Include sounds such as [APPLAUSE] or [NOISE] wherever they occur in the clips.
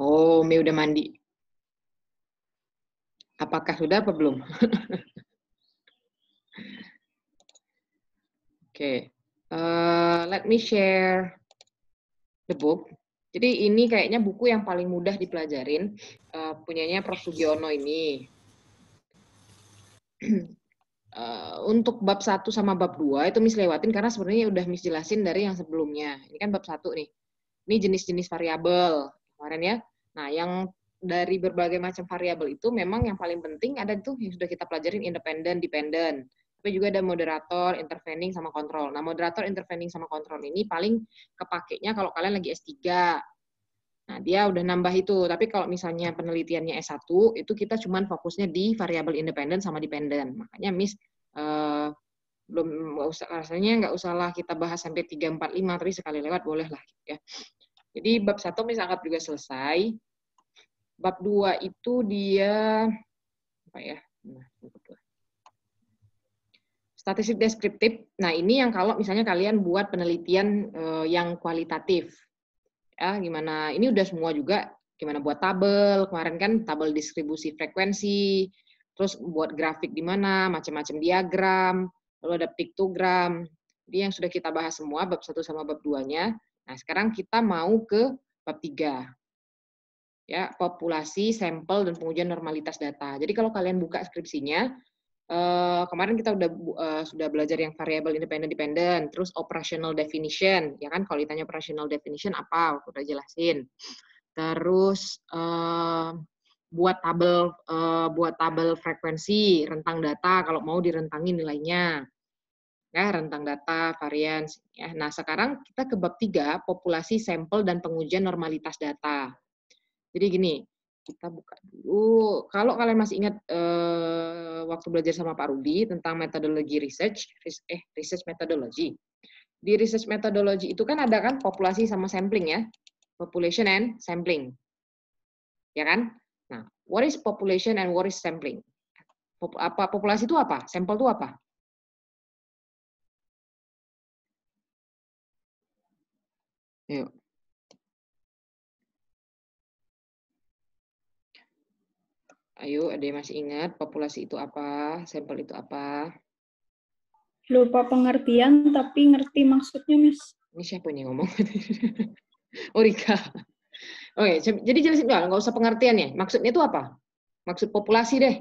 Oh, Mei udah mandi. Apakah sudah apa belum? [LAUGHS] Oke, okay. uh, eh, let me share the book. Jadi ini kayaknya buku yang paling mudah dipelajarin, uh, punyanya Prof. Sugiono ini. Uh, [CLEARS THROAT] untuk bab 1 sama bab 2 itu Miss lewatin karena sebenarnya udah Miss jelasin dari yang sebelumnya. Ini kan bab 1 nih. Ini jenis-jenis variabel kemarin ya. Nah, yang dari berbagai macam variabel itu memang yang paling penting ada itu yang sudah kita pelajarin independen, dependen. Tapi juga ada moderator, intervening, sama kontrol. Nah, moderator, intervening, sama kontrol ini paling kepakainya kalau kalian lagi S3. Nah, dia udah nambah itu. Tapi kalau misalnya penelitiannya S1, itu kita cuman fokusnya di variabel independen sama dependen. Makanya, Miss, eh, belum nggak usah rasanya nggak usahlah kita bahas sampai 3 4 5 tapi sekali lewat boleh lah gitu ya. Jadi bab satu misalnya misalkan juga selesai. Bab dua itu dia apa ya? Nah, Statistik deskriptif. Nah ini yang kalau misalnya kalian buat penelitian eh, yang kualitatif, ya gimana? Ini udah semua juga gimana buat tabel kemarin kan tabel distribusi frekuensi, terus buat grafik di mana, macam-macam diagram, lalu ada piktogram. Ini yang sudah kita bahas semua bab satu sama bab duanya. nya Nah, sekarang kita mau ke bab 3. Ya, populasi, sampel, dan pengujian normalitas data. Jadi kalau kalian buka skripsinya, eh, kemarin kita udah eh, sudah belajar yang variable independen dependent, terus operational definition, ya kan? Kalau ditanya operational definition apa, aku udah jelasin. Terus eh, buat tabel buat tabel frekuensi rentang data kalau mau direntangin nilainya ya, rentang data, varian. Ya. Nah, sekarang kita ke bab tiga, populasi sampel dan pengujian normalitas data. Jadi gini, kita buka dulu. Kalau kalian masih ingat eh, waktu belajar sama Pak Rudi tentang metodologi research, eh research methodology. Di research methodology itu kan ada kan populasi sama sampling ya, population and sampling, ya kan? Nah, what is population and what is sampling? apa populasi itu apa? Sampel itu apa? Yuk. Ayo, ada yang masih ingat populasi itu apa, sampel itu apa? Lupa pengertian, tapi ngerti maksudnya, Miss. Ini siapa nih ngomong? [LAUGHS] Orika. Oh, Oke, Oke, jadi jelasin dulu, nggak usah pengertian ya. Maksudnya itu apa? Maksud populasi deh.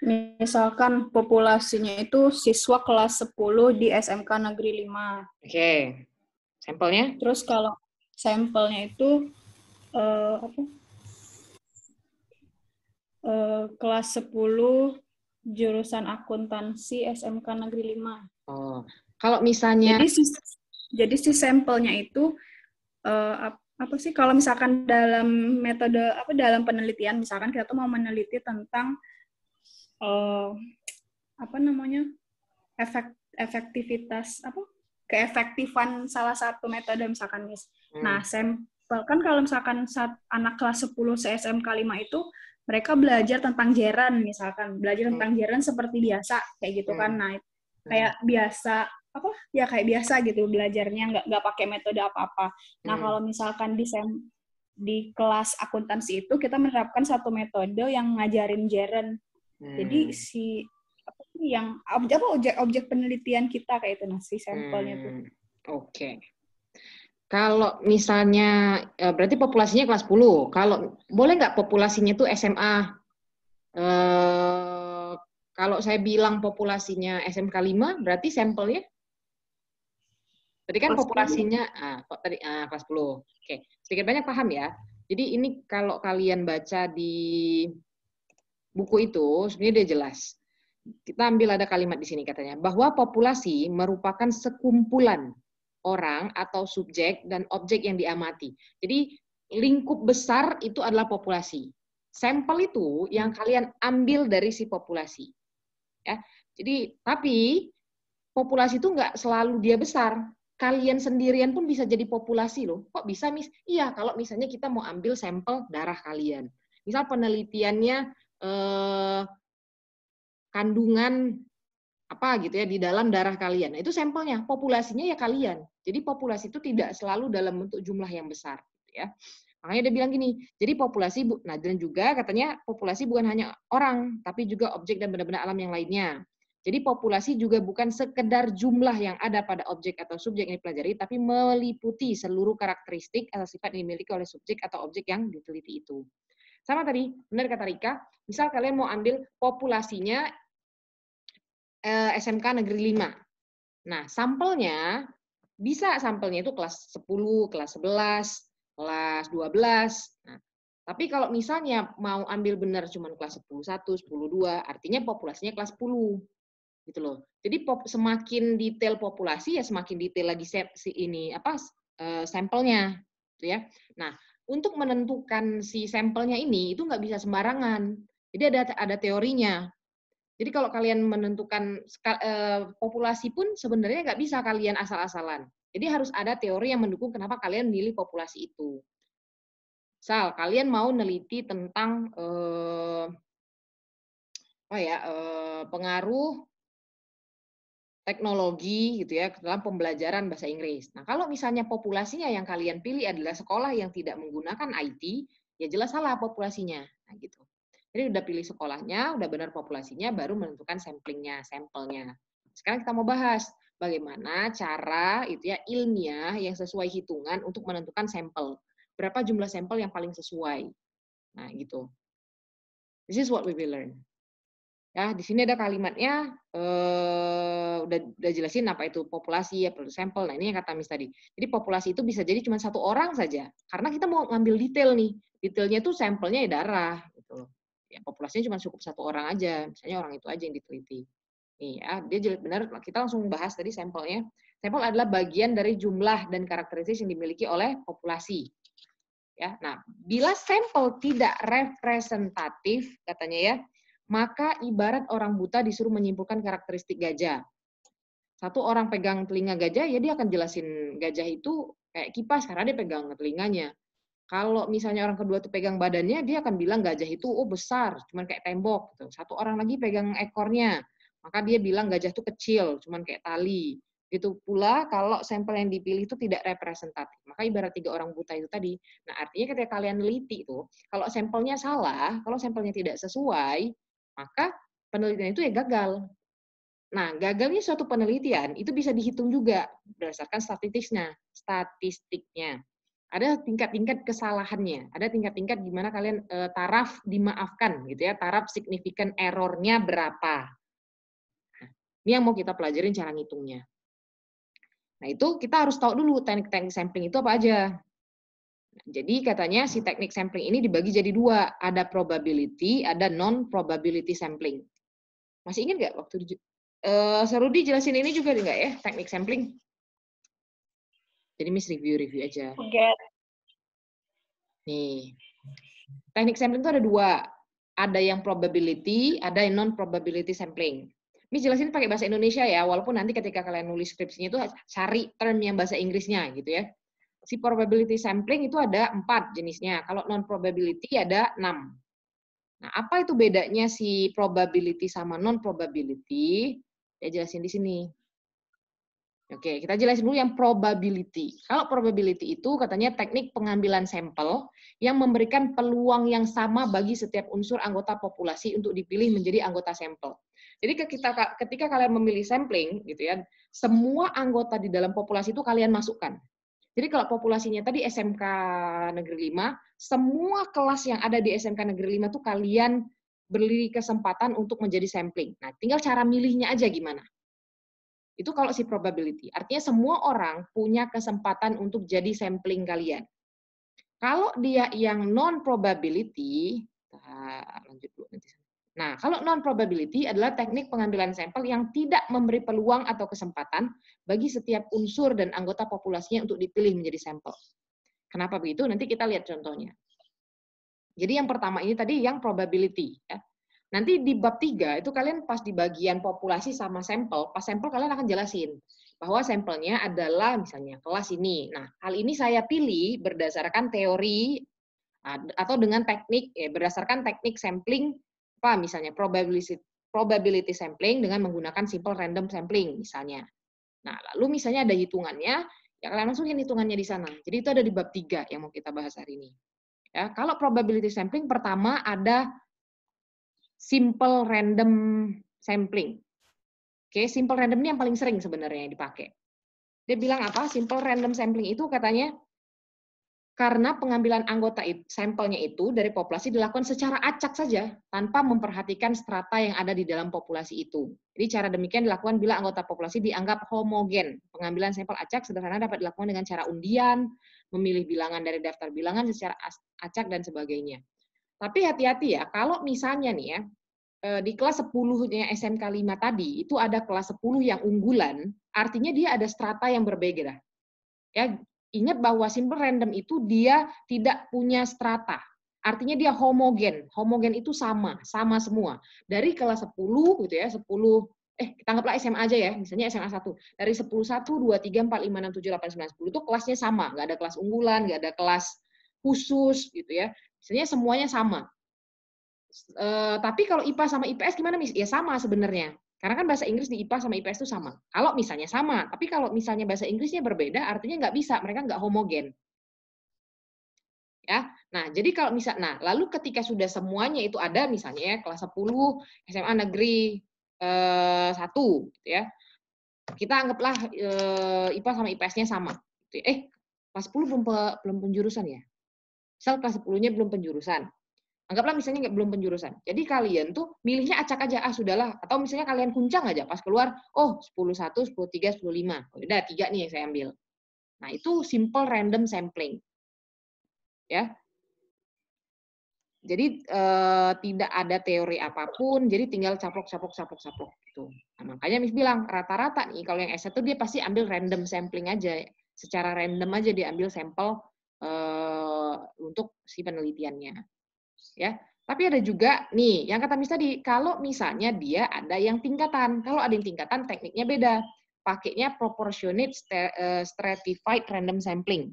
Misalkan populasinya itu siswa kelas 10 di SMK Negeri 5. Oke. Okay. Sampelnya? Terus kalau sampelnya itu uh, apa? Uh, kelas 10 jurusan akuntansi SMK Negeri 5. Oh. Kalau misalnya Jadi si, jadi si sampelnya itu uh, apa sih kalau misalkan dalam metode apa dalam penelitian misalkan kita tuh mau meneliti tentang uh, apa namanya efek efektivitas apa keefektifan salah satu metode misalkan mis. Hmm. Nah, sampel kan kalau misalkan saat anak kelas 10 CSM 5 itu mereka belajar tentang jeran misalkan, belajar hmm. tentang hmm. jeran seperti biasa kayak gitu kan. hmm. kan. Nah, kayak hmm. biasa apa? Ya kayak biasa gitu belajarnya nggak nggak pakai metode apa-apa. Nah, hmm. kalau misalkan di sem di kelas akuntansi itu kita menerapkan satu metode yang ngajarin jeren Hmm. Jadi si apa sih yang apa objek objek penelitian kita kayak itu nasi sampelnya hmm. tuh. Oke. Okay. Kalau misalnya eh, berarti populasinya kelas 10. Kalau boleh nggak populasinya tuh SMA? Eh, kalau saya bilang populasinya SMK 5, berarti sampelnya? Tadi kan kelas populasinya ah, tadi ah, kelas 10. Oke, sedikit banyak paham ya. Jadi ini kalau kalian baca di buku itu sebenarnya dia jelas. Kita ambil ada kalimat di sini katanya bahwa populasi merupakan sekumpulan orang atau subjek dan objek yang diamati. Jadi lingkup besar itu adalah populasi. Sampel itu yang kalian ambil dari si populasi. Ya. Jadi tapi populasi itu nggak selalu dia besar. Kalian sendirian pun bisa jadi populasi loh. Kok bisa Miss? Iya, kalau misalnya kita mau ambil sampel darah kalian. Misal penelitiannya eh, kandungan apa gitu ya di dalam darah kalian. Nah, itu sampelnya, populasinya ya kalian. Jadi populasi itu tidak selalu dalam bentuk jumlah yang besar gitu ya. Makanya dia bilang gini, jadi populasi, nah dan juga katanya populasi bukan hanya orang, tapi juga objek dan benda-benda alam yang lainnya. Jadi populasi juga bukan sekedar jumlah yang ada pada objek atau subjek yang dipelajari, tapi meliputi seluruh karakteristik atau sifat yang dimiliki oleh subjek atau objek yang diteliti itu. Sama tadi, benar kata Rika, misal kalian mau ambil populasinya eh, SMK Negeri 5. Nah, sampelnya, bisa sampelnya itu kelas 10, kelas 11, kelas 12. Nah, tapi kalau misalnya mau ambil benar cuma kelas 10 1, 10 2, artinya populasinya kelas 10 gitu loh. Jadi pop, semakin detail populasi ya semakin detail lagi set si ini apa e, sampelnya gitu ya. Nah, untuk menentukan si sampelnya ini itu nggak bisa sembarangan. Jadi ada ada teorinya. Jadi kalau kalian menentukan eh, populasi pun sebenarnya nggak bisa kalian asal-asalan. Jadi harus ada teori yang mendukung kenapa kalian milih populasi itu. Misal kalian mau neliti tentang eh, apa ya eh, pengaruh teknologi gitu ya dalam pembelajaran bahasa Inggris. Nah, kalau misalnya populasinya yang kalian pilih adalah sekolah yang tidak menggunakan IT, ya jelas salah populasinya. Nah, gitu. Jadi udah pilih sekolahnya, udah benar populasinya, baru menentukan samplingnya, sampelnya. Sekarang kita mau bahas bagaimana cara itu ya ilmiah yang sesuai hitungan untuk menentukan sampel. Berapa jumlah sampel yang paling sesuai. Nah, gitu. This is what we will learn. Ya, di sini ada kalimatnya eh, udah udah jelasin apa itu populasi ya sampel. Nah, ini yang kata Miss tadi. Jadi populasi itu bisa jadi cuma satu orang saja. Karena kita mau ngambil detail nih. Detailnya itu sampelnya ya darah gitu Ya, populasinya cuma cukup satu orang aja. Misalnya orang itu aja yang diteliti. Nih ya, dia jelas benar kita langsung bahas tadi sampelnya. Sampel adalah bagian dari jumlah dan karakteristik yang dimiliki oleh populasi. Ya, nah, bila sampel tidak representatif katanya ya, maka ibarat orang buta disuruh menyimpulkan karakteristik gajah. Satu orang pegang telinga gajah, ya dia akan jelasin gajah itu kayak kipas karena dia pegang telinganya. Kalau misalnya orang kedua tuh pegang badannya, dia akan bilang gajah itu oh besar, cuman kayak tembok gitu. Satu orang lagi pegang ekornya, maka dia bilang gajah itu kecil, cuman kayak tali. Itu pula kalau sampel yang dipilih itu tidak representatif. Maka ibarat tiga orang buta itu tadi. Nah, artinya ketika kalian teliti itu, kalau sampelnya salah, kalau sampelnya tidak sesuai, maka penelitian itu ya gagal. Nah, gagalnya suatu penelitian itu bisa dihitung juga berdasarkan statistiknya. Statistiknya. Ada tingkat-tingkat kesalahannya, ada tingkat-tingkat gimana kalian e, taraf dimaafkan gitu ya, taraf signifikan errornya berapa. Nah, ini yang mau kita pelajarin cara ngitungnya. Nah, itu kita harus tahu dulu teknik-teknik sampling itu apa aja. Jadi katanya si teknik sampling ini dibagi jadi dua, ada probability, ada non probability sampling. Masih ingat nggak waktu di, uh, Sarudi jelasin ini juga nggak ya teknik sampling? Jadi Miss review review aja. Nih, teknik sampling itu ada dua, ada yang probability, ada yang non probability sampling. Ini jelasin pakai bahasa Indonesia ya, walaupun nanti ketika kalian nulis skripsinya itu cari term yang bahasa Inggrisnya gitu ya si probability sampling itu ada empat jenisnya. Kalau non probability ada enam. Nah, apa itu bedanya si probability sama non probability? Ya jelasin di sini. Oke, kita jelasin dulu yang probability. Kalau probability itu katanya teknik pengambilan sampel yang memberikan peluang yang sama bagi setiap unsur anggota populasi untuk dipilih menjadi anggota sampel. Jadi ketika, ketika kalian memilih sampling, gitu ya, semua anggota di dalam populasi itu kalian masukkan. Jadi kalau populasinya tadi SMK Negeri 5, semua kelas yang ada di SMK Negeri 5 tuh kalian beri kesempatan untuk menjadi sampling. Nah, tinggal cara milihnya aja gimana. Itu kalau si probability. Artinya semua orang punya kesempatan untuk jadi sampling kalian. Kalau dia yang non probability, lanjut dulu nanti Nah, kalau non-probability adalah teknik pengambilan sampel yang tidak memberi peluang atau kesempatan bagi setiap unsur dan anggota populasinya untuk dipilih menjadi sampel. Kenapa begitu? Nanti kita lihat contohnya. Jadi yang pertama ini tadi yang probability. Ya. Nanti di bab 3 itu kalian pas di bagian populasi sama sampel, pas sampel kalian akan jelasin bahwa sampelnya adalah misalnya kelas ini. Nah, hal ini saya pilih berdasarkan teori atau dengan teknik ya, berdasarkan teknik sampling apa misalnya probability probability sampling dengan menggunakan simple random sampling misalnya. Nah, lalu misalnya ada hitungannya, ya kalian langsungin hitungannya di sana. Jadi itu ada di bab 3 yang mau kita bahas hari ini. Ya, kalau probability sampling pertama ada simple random sampling. Oke, simple random ini yang paling sering sebenarnya yang dipakai. Dia bilang apa? Simple random sampling itu katanya karena pengambilan anggota itu, sampelnya itu dari populasi dilakukan secara acak saja tanpa memperhatikan strata yang ada di dalam populasi itu. Jadi cara demikian dilakukan bila anggota populasi dianggap homogen. Pengambilan sampel acak sederhana dapat dilakukan dengan cara undian, memilih bilangan dari daftar bilangan secara acak dan sebagainya. Tapi hati-hati ya, kalau misalnya nih ya, eh, di kelas 10-nya SMK 5 tadi, itu ada kelas 10 yang unggulan, artinya dia ada strata yang berbeda. Ya, Ingat bahwa simple random itu dia tidak punya strata. Artinya dia homogen. Homogen itu sama, sama semua. Dari kelas 10 gitu ya, 10 eh tanggaplah SMA aja ya, misalnya SMA 1. Dari 10 1 2 3 4 5 6 7 8 9 10 itu kelasnya sama, enggak ada kelas unggulan, enggak ada kelas khusus gitu ya. Misalnya semuanya sama. E, tapi kalau IPA sama IPS gimana, Miss? Ya sama sebenarnya. Karena kan bahasa Inggris di IPA sama IPS itu sama. Kalau misalnya sama, tapi kalau misalnya bahasa Inggrisnya berbeda, artinya nggak bisa, mereka nggak homogen. Ya, nah jadi kalau misal, nah lalu ketika sudah semuanya itu ada, misalnya ya kelas 10 SMA negeri eh, 1, gitu ya, kita anggaplah eh, IPA sama IPS-nya sama. Gitu ya. Eh, kelas 10 belum pe, belum penjurusan ya? Misal kelas 10-nya belum penjurusan, Anggaplah misalnya belum penjurusan. Jadi kalian tuh milihnya acak aja, ah sudahlah. Atau misalnya kalian kuncang aja pas keluar, oh 10, 1, 10, 3, 10, 5. Udah, tiga nih yang saya ambil. Nah, itu simple random sampling. Ya, jadi eh, tidak ada teori apapun, jadi tinggal caplok-caplok, caplok-caplok gitu. Nah, makanya Miss bilang rata-rata nih kalau yang S1 dia pasti ambil random sampling aja, secara random aja dia ambil sampel eh, untuk si penelitiannya ya. Tapi ada juga nih yang kata Miss di kalau misalnya dia ada yang tingkatan, kalau ada yang tingkatan tekniknya beda. Pakainya proportionate eh, stratified random sampling.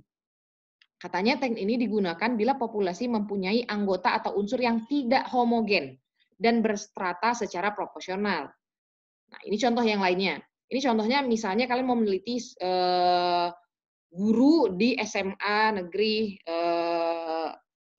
Katanya teknik ini digunakan bila populasi mempunyai anggota atau unsur yang tidak homogen dan berstrata secara proporsional. Nah, ini contoh yang lainnya. Ini contohnya misalnya kalian mau meneliti uh, guru di SMA negeri uh,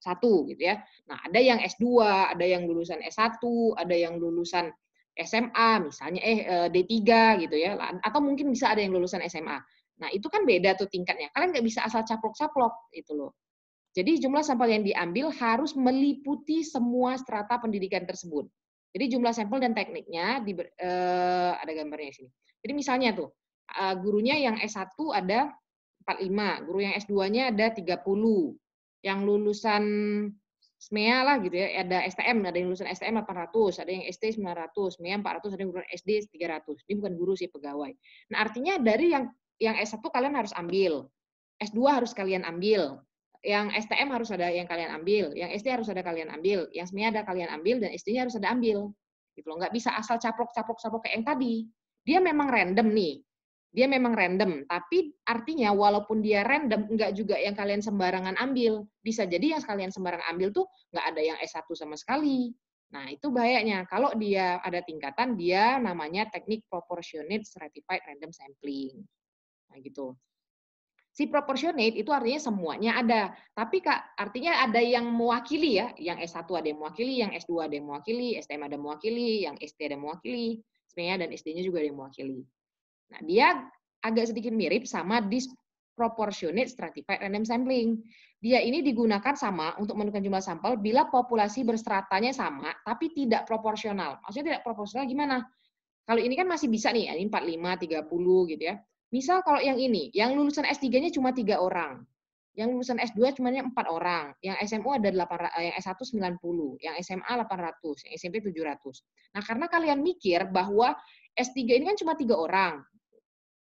satu gitu ya. Nah, ada yang S2, ada yang lulusan S1, ada yang lulusan SMA misalnya eh, eh D3 gitu ya atau mungkin bisa ada yang lulusan SMA. Nah, itu kan beda tuh tingkatnya. Kalian nggak bisa asal caplok-caplok itu loh. Jadi jumlah sampel yang diambil harus meliputi semua strata pendidikan tersebut. Jadi jumlah sampel dan tekniknya di eh, ada gambarnya di sini. Jadi misalnya tuh eh, gurunya yang S1 ada 45, guru yang S2-nya ada 30, yang lulusan SMEA lah gitu ya, ada STM, ada yang lulusan STM 800, ada yang ST 900, SMEA 400, ada yang lulusan SD 300. Ini bukan guru sih, pegawai. Nah, artinya dari yang yang S1 kalian harus ambil, S2 harus kalian ambil, yang STM harus ada yang kalian ambil, yang SD harus ada kalian ambil, yang SMEA ada kalian ambil, dan SD-nya harus ada ambil. Gitu loh, nggak bisa asal caplok-caplok-caplok kayak yang tadi. Dia memang random nih, dia memang random, tapi artinya walaupun dia random, enggak juga yang kalian sembarangan ambil. Bisa jadi yang kalian sembarangan ambil tuh enggak ada yang S1 sama sekali. Nah, itu bahayanya. Kalau dia ada tingkatan, dia namanya teknik proportionate stratified random sampling. Nah, gitu. Si proportionate itu artinya semuanya ada. Tapi Kak, artinya ada yang mewakili ya. Yang S1 ada yang mewakili, yang S2 ada yang mewakili, STM ada yang mewakili, yang ST ada yang mewakili, sebenarnya dan SD-nya juga ada yang mewakili. Nah, dia agak sedikit mirip sama disproportionate stratified random sampling. Dia ini digunakan sama untuk menentukan jumlah sampel bila populasi berstratanya sama tapi tidak proporsional. Maksudnya tidak proporsional gimana? Kalau ini kan masih bisa nih, ini 45, 30 gitu ya. Misal kalau yang ini, yang lulusan S3-nya cuma tiga orang, yang lulusan S2 cuma empat orang, yang SMU ada 8, yang S1 90, yang SMA 800, yang SMP 700. Nah, karena kalian mikir bahwa S3 ini kan cuma tiga orang,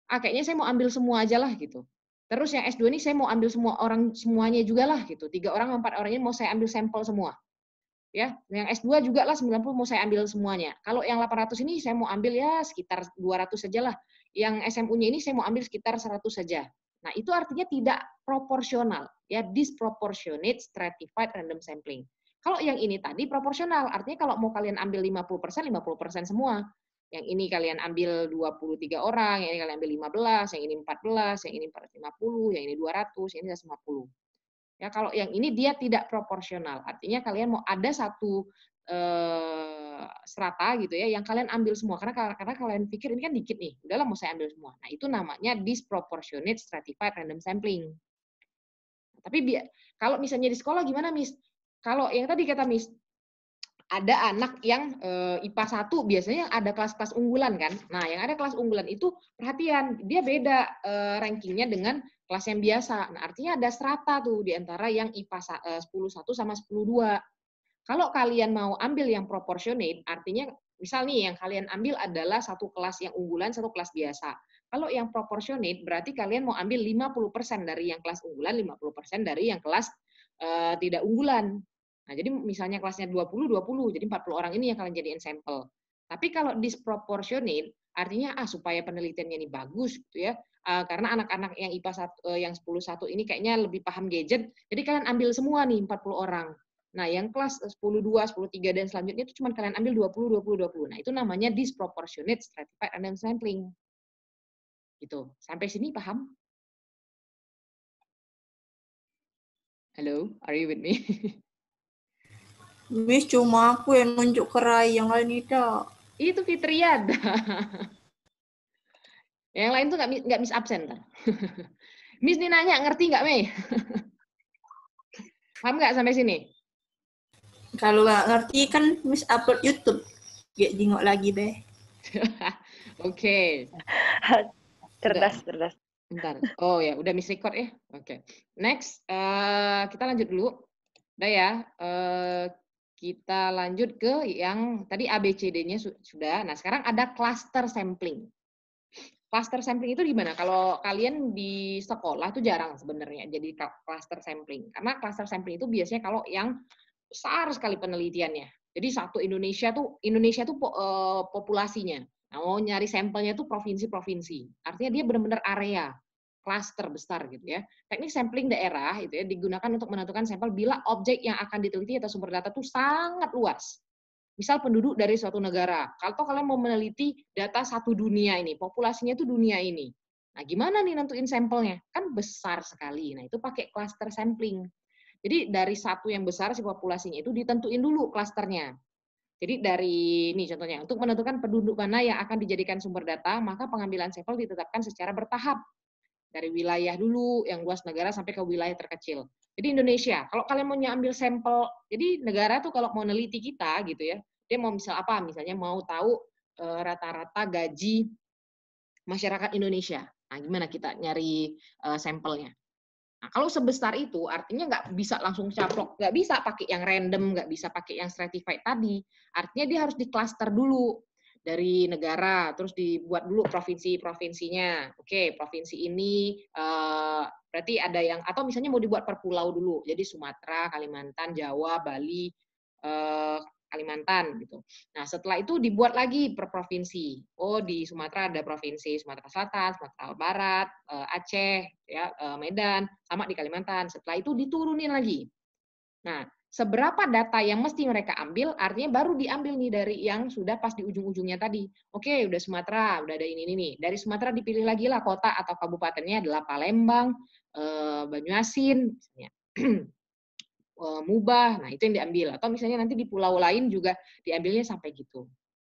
ah kayaknya saya mau ambil semua aja lah gitu. Terus yang S2 ini saya mau ambil semua orang semuanya juga lah gitu. Tiga orang, empat orangnya mau saya ambil sampel semua. Ya, yang S2 juga lah 90 mau saya ambil semuanya. Kalau yang 800 ini saya mau ambil ya sekitar 200 saja lah. Yang SMU-nya ini saya mau ambil sekitar 100 saja. Nah, itu artinya tidak proporsional, ya disproportionate stratified random sampling. Kalau yang ini tadi proporsional, artinya kalau mau kalian ambil 50%, 50% semua yang ini kalian ambil 23 orang, yang ini kalian ambil 15, yang ini 14, yang ini 450, yang ini 200, yang ini 150. Ya, kalau yang ini dia tidak proporsional. Artinya kalian mau ada satu eh, serata gitu ya yang kalian ambil semua karena karena kalian pikir ini kan dikit nih. Udahlah mau saya ambil semua. Nah, itu namanya disproportionate stratified random sampling. Tapi biar kalau misalnya di sekolah gimana, Miss? Kalau yang tadi kata Miss, ada anak yang e, eh, IPA 1 biasanya ada kelas-kelas unggulan kan. Nah, yang ada kelas unggulan itu perhatian, dia beda e, rankingnya dengan kelas yang biasa. Nah, artinya ada strata tuh di antara yang IPA e, 10 1 sama 10 2. Kalau kalian mau ambil yang proportionate, artinya misal nih yang kalian ambil adalah satu kelas yang unggulan, satu kelas biasa. Kalau yang proportionate berarti kalian mau ambil 50% dari yang kelas unggulan, 50% dari yang kelas e, tidak unggulan. Nah, jadi misalnya kelasnya 20, 20, jadi 40 orang ini yang kalian jadiin sampel. Tapi kalau disproportionate, artinya ah supaya penelitiannya ini bagus gitu ya. Uh, karena anak-anak yang IPA satu uh, yang satu ini kayaknya lebih paham gadget, jadi kalian ambil semua nih 40 orang. Nah, yang kelas 10 2, 10 3 dan selanjutnya itu cuma kalian ambil 20 20 20. Nah, itu namanya disproportionate stratified random sampling. Gitu. Sampai sini paham? Hello, are you with me? [LAUGHS] Miss cuma aku yang nunjuk ke yang lain tidak. Itu Fitriada. [LAUGHS] yang lain tuh nggak nggak Miss absen. Kan? [LAUGHS] miss nih nanya, ngerti nggak Mei? Kamu [LAUGHS] nggak sampai sini? Kalau nggak ngerti kan Miss upload YouTube. Gak jengok lagi deh. Oke. Okay. Cerdas, cerdas. Bentar. Oh ya, udah miss record ya. Oke. Okay. Next, uh, kita lanjut dulu. Udah ya. Uh, kita lanjut ke yang tadi ABCD-nya sudah. Nah, sekarang ada cluster sampling. Cluster sampling itu gimana? Kalau kalian di sekolah tuh jarang sebenarnya jadi cluster sampling. Karena cluster sampling itu biasanya kalau yang besar sekali penelitiannya. Jadi satu Indonesia tuh Indonesia tuh eh, populasinya. Nah, mau nyari sampelnya tuh provinsi-provinsi. Artinya dia benar-benar area klaster besar gitu ya. Teknik sampling daerah itu ya digunakan untuk menentukan sampel bila objek yang akan diteliti atau sumber data itu sangat luas. Misal penduduk dari suatu negara. Kalau kalian mau meneliti data satu dunia ini, populasinya itu dunia ini. Nah, gimana nih nentuin sampelnya? Kan besar sekali. Nah, itu pakai klaster sampling. Jadi dari satu yang besar si populasinya itu ditentuin dulu klasternya. Jadi dari ini contohnya, untuk menentukan penduduk mana yang akan dijadikan sumber data, maka pengambilan sampel ditetapkan secara bertahap dari wilayah dulu yang luas negara sampai ke wilayah terkecil. Jadi Indonesia, kalau kalian mau nyambil sampel, jadi negara tuh kalau mau neliti kita gitu ya, dia mau misal apa? Misalnya mau tahu eh, rata-rata e, gaji masyarakat Indonesia. Nah, gimana kita nyari e, sampelnya? Nah, kalau sebesar itu, artinya nggak bisa langsung caplok, nggak bisa pakai yang random, nggak bisa pakai yang stratified tadi. Artinya dia harus di cluster dulu dari negara, terus dibuat dulu provinsi-provinsinya. Oke, okay, provinsi ini uh, berarti ada yang atau misalnya mau dibuat per pulau dulu. Jadi Sumatera, Kalimantan, Jawa, Bali, uh, Kalimantan gitu. Nah, setelah itu dibuat lagi per provinsi. Oh, di Sumatera ada provinsi Sumatera Selatan, Sumatera Barat, uh, Aceh, ya, uh, Medan, sama di Kalimantan. Setelah itu diturunin lagi. Nah, seberapa data yang mesti mereka ambil, artinya baru diambil nih dari yang sudah pas di ujung-ujungnya tadi. Oke, udah Sumatera, udah ada ini, ini, nih. Dari Sumatera dipilih lagi lah kota atau kabupatennya adalah Palembang, eh, Banyuasin, misalnya. [CLEARS THROAT] Eh, Mubah, nah itu yang diambil. Atau misalnya nanti di pulau lain juga diambilnya sampai gitu.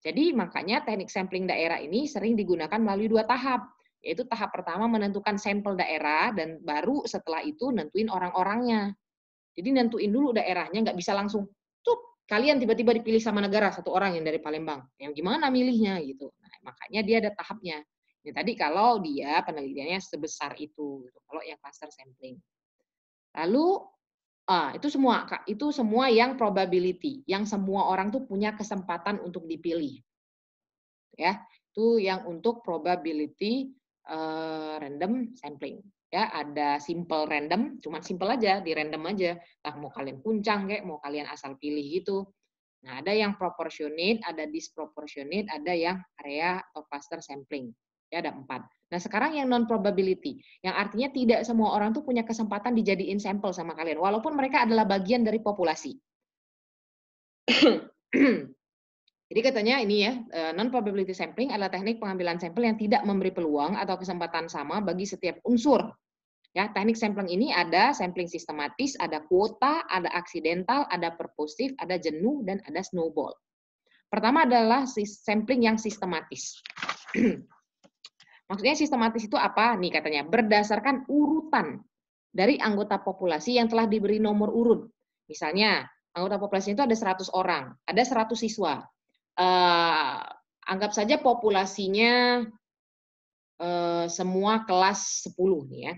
Jadi makanya teknik sampling daerah ini sering digunakan melalui dua tahap, yaitu tahap pertama menentukan sampel daerah dan baru setelah itu nentuin orang-orangnya. Jadi nentuin dulu daerahnya, nggak bisa langsung tuh kalian tiba-tiba dipilih sama negara satu orang yang dari Palembang. Yang gimana milihnya gitu. Nah, makanya dia ada tahapnya. Ya, tadi kalau dia penelitiannya sebesar itu, gitu. kalau yang cluster sampling. Lalu ah, itu semua itu semua yang probability, yang semua orang tuh punya kesempatan untuk dipilih. Ya, itu yang untuk probability uh, random sampling ya ada simple random cuma simple aja di random aja tak mau kalian puncang kayak mau kalian asal pilih gitu nah ada yang proportionate ada disproportionate ada yang area atau cluster sampling ya ada empat nah sekarang yang non probability yang artinya tidak semua orang tuh punya kesempatan dijadiin sampel sama kalian walaupun mereka adalah bagian dari populasi [CLEARS THROAT] [CLEARS THROAT] Jadi katanya ini ya, eh, non probability sampling adalah teknik pengambilan sampel yang tidak memberi peluang atau kesempatan sama bagi setiap unsur. Ya, teknik sampling ini ada sampling sistematis, ada kuota, ada aksidental, ada purposive, ada jenuh dan ada snowball. Pertama adalah sampling yang sistematis. [CLEARS THROAT] Maksudnya sistematis itu apa nih katanya? Berdasarkan urutan dari anggota populasi yang telah diberi nomor urut. Misalnya, anggota populasi itu ada 100 orang, ada 100 siswa uh, anggap saja populasinya uh, semua kelas 10 nih ya.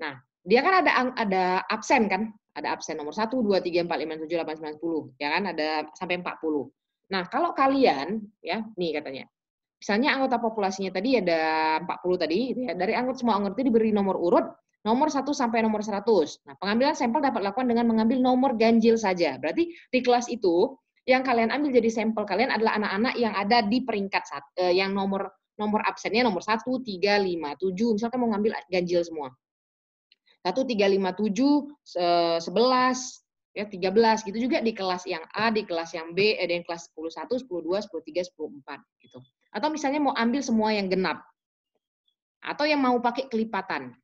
Nah, dia kan ada ada absen kan? Ada absen nomor 1, 2, 3, 4, 5, 7, 8, 9, 10. Ya kan? Ada sampai 40. Nah, kalau kalian, ya, nih katanya, misalnya anggota populasinya tadi ada 40 tadi, gitu ya, dari anggota semua anggota itu diberi nomor urut, nomor 1 sampai nomor 100. Nah, pengambilan sampel dapat dilakukan dengan mengambil nomor ganjil saja. Berarti di kelas itu, yang kalian ambil jadi sampel kalian adalah anak-anak yang ada di peringkat sat, uh, yang nomor nomor absennya nomor 1, 3, 5, 7. Misalkan mau ngambil ganjil semua. 1, 3, 5, 7, 11, ya 13 gitu juga di kelas yang A, di kelas yang B, ada eh, yang kelas 10 1, 10 2, 10 3, 10 4 gitu. Atau misalnya mau ambil semua yang genap. Atau yang mau pakai kelipatan.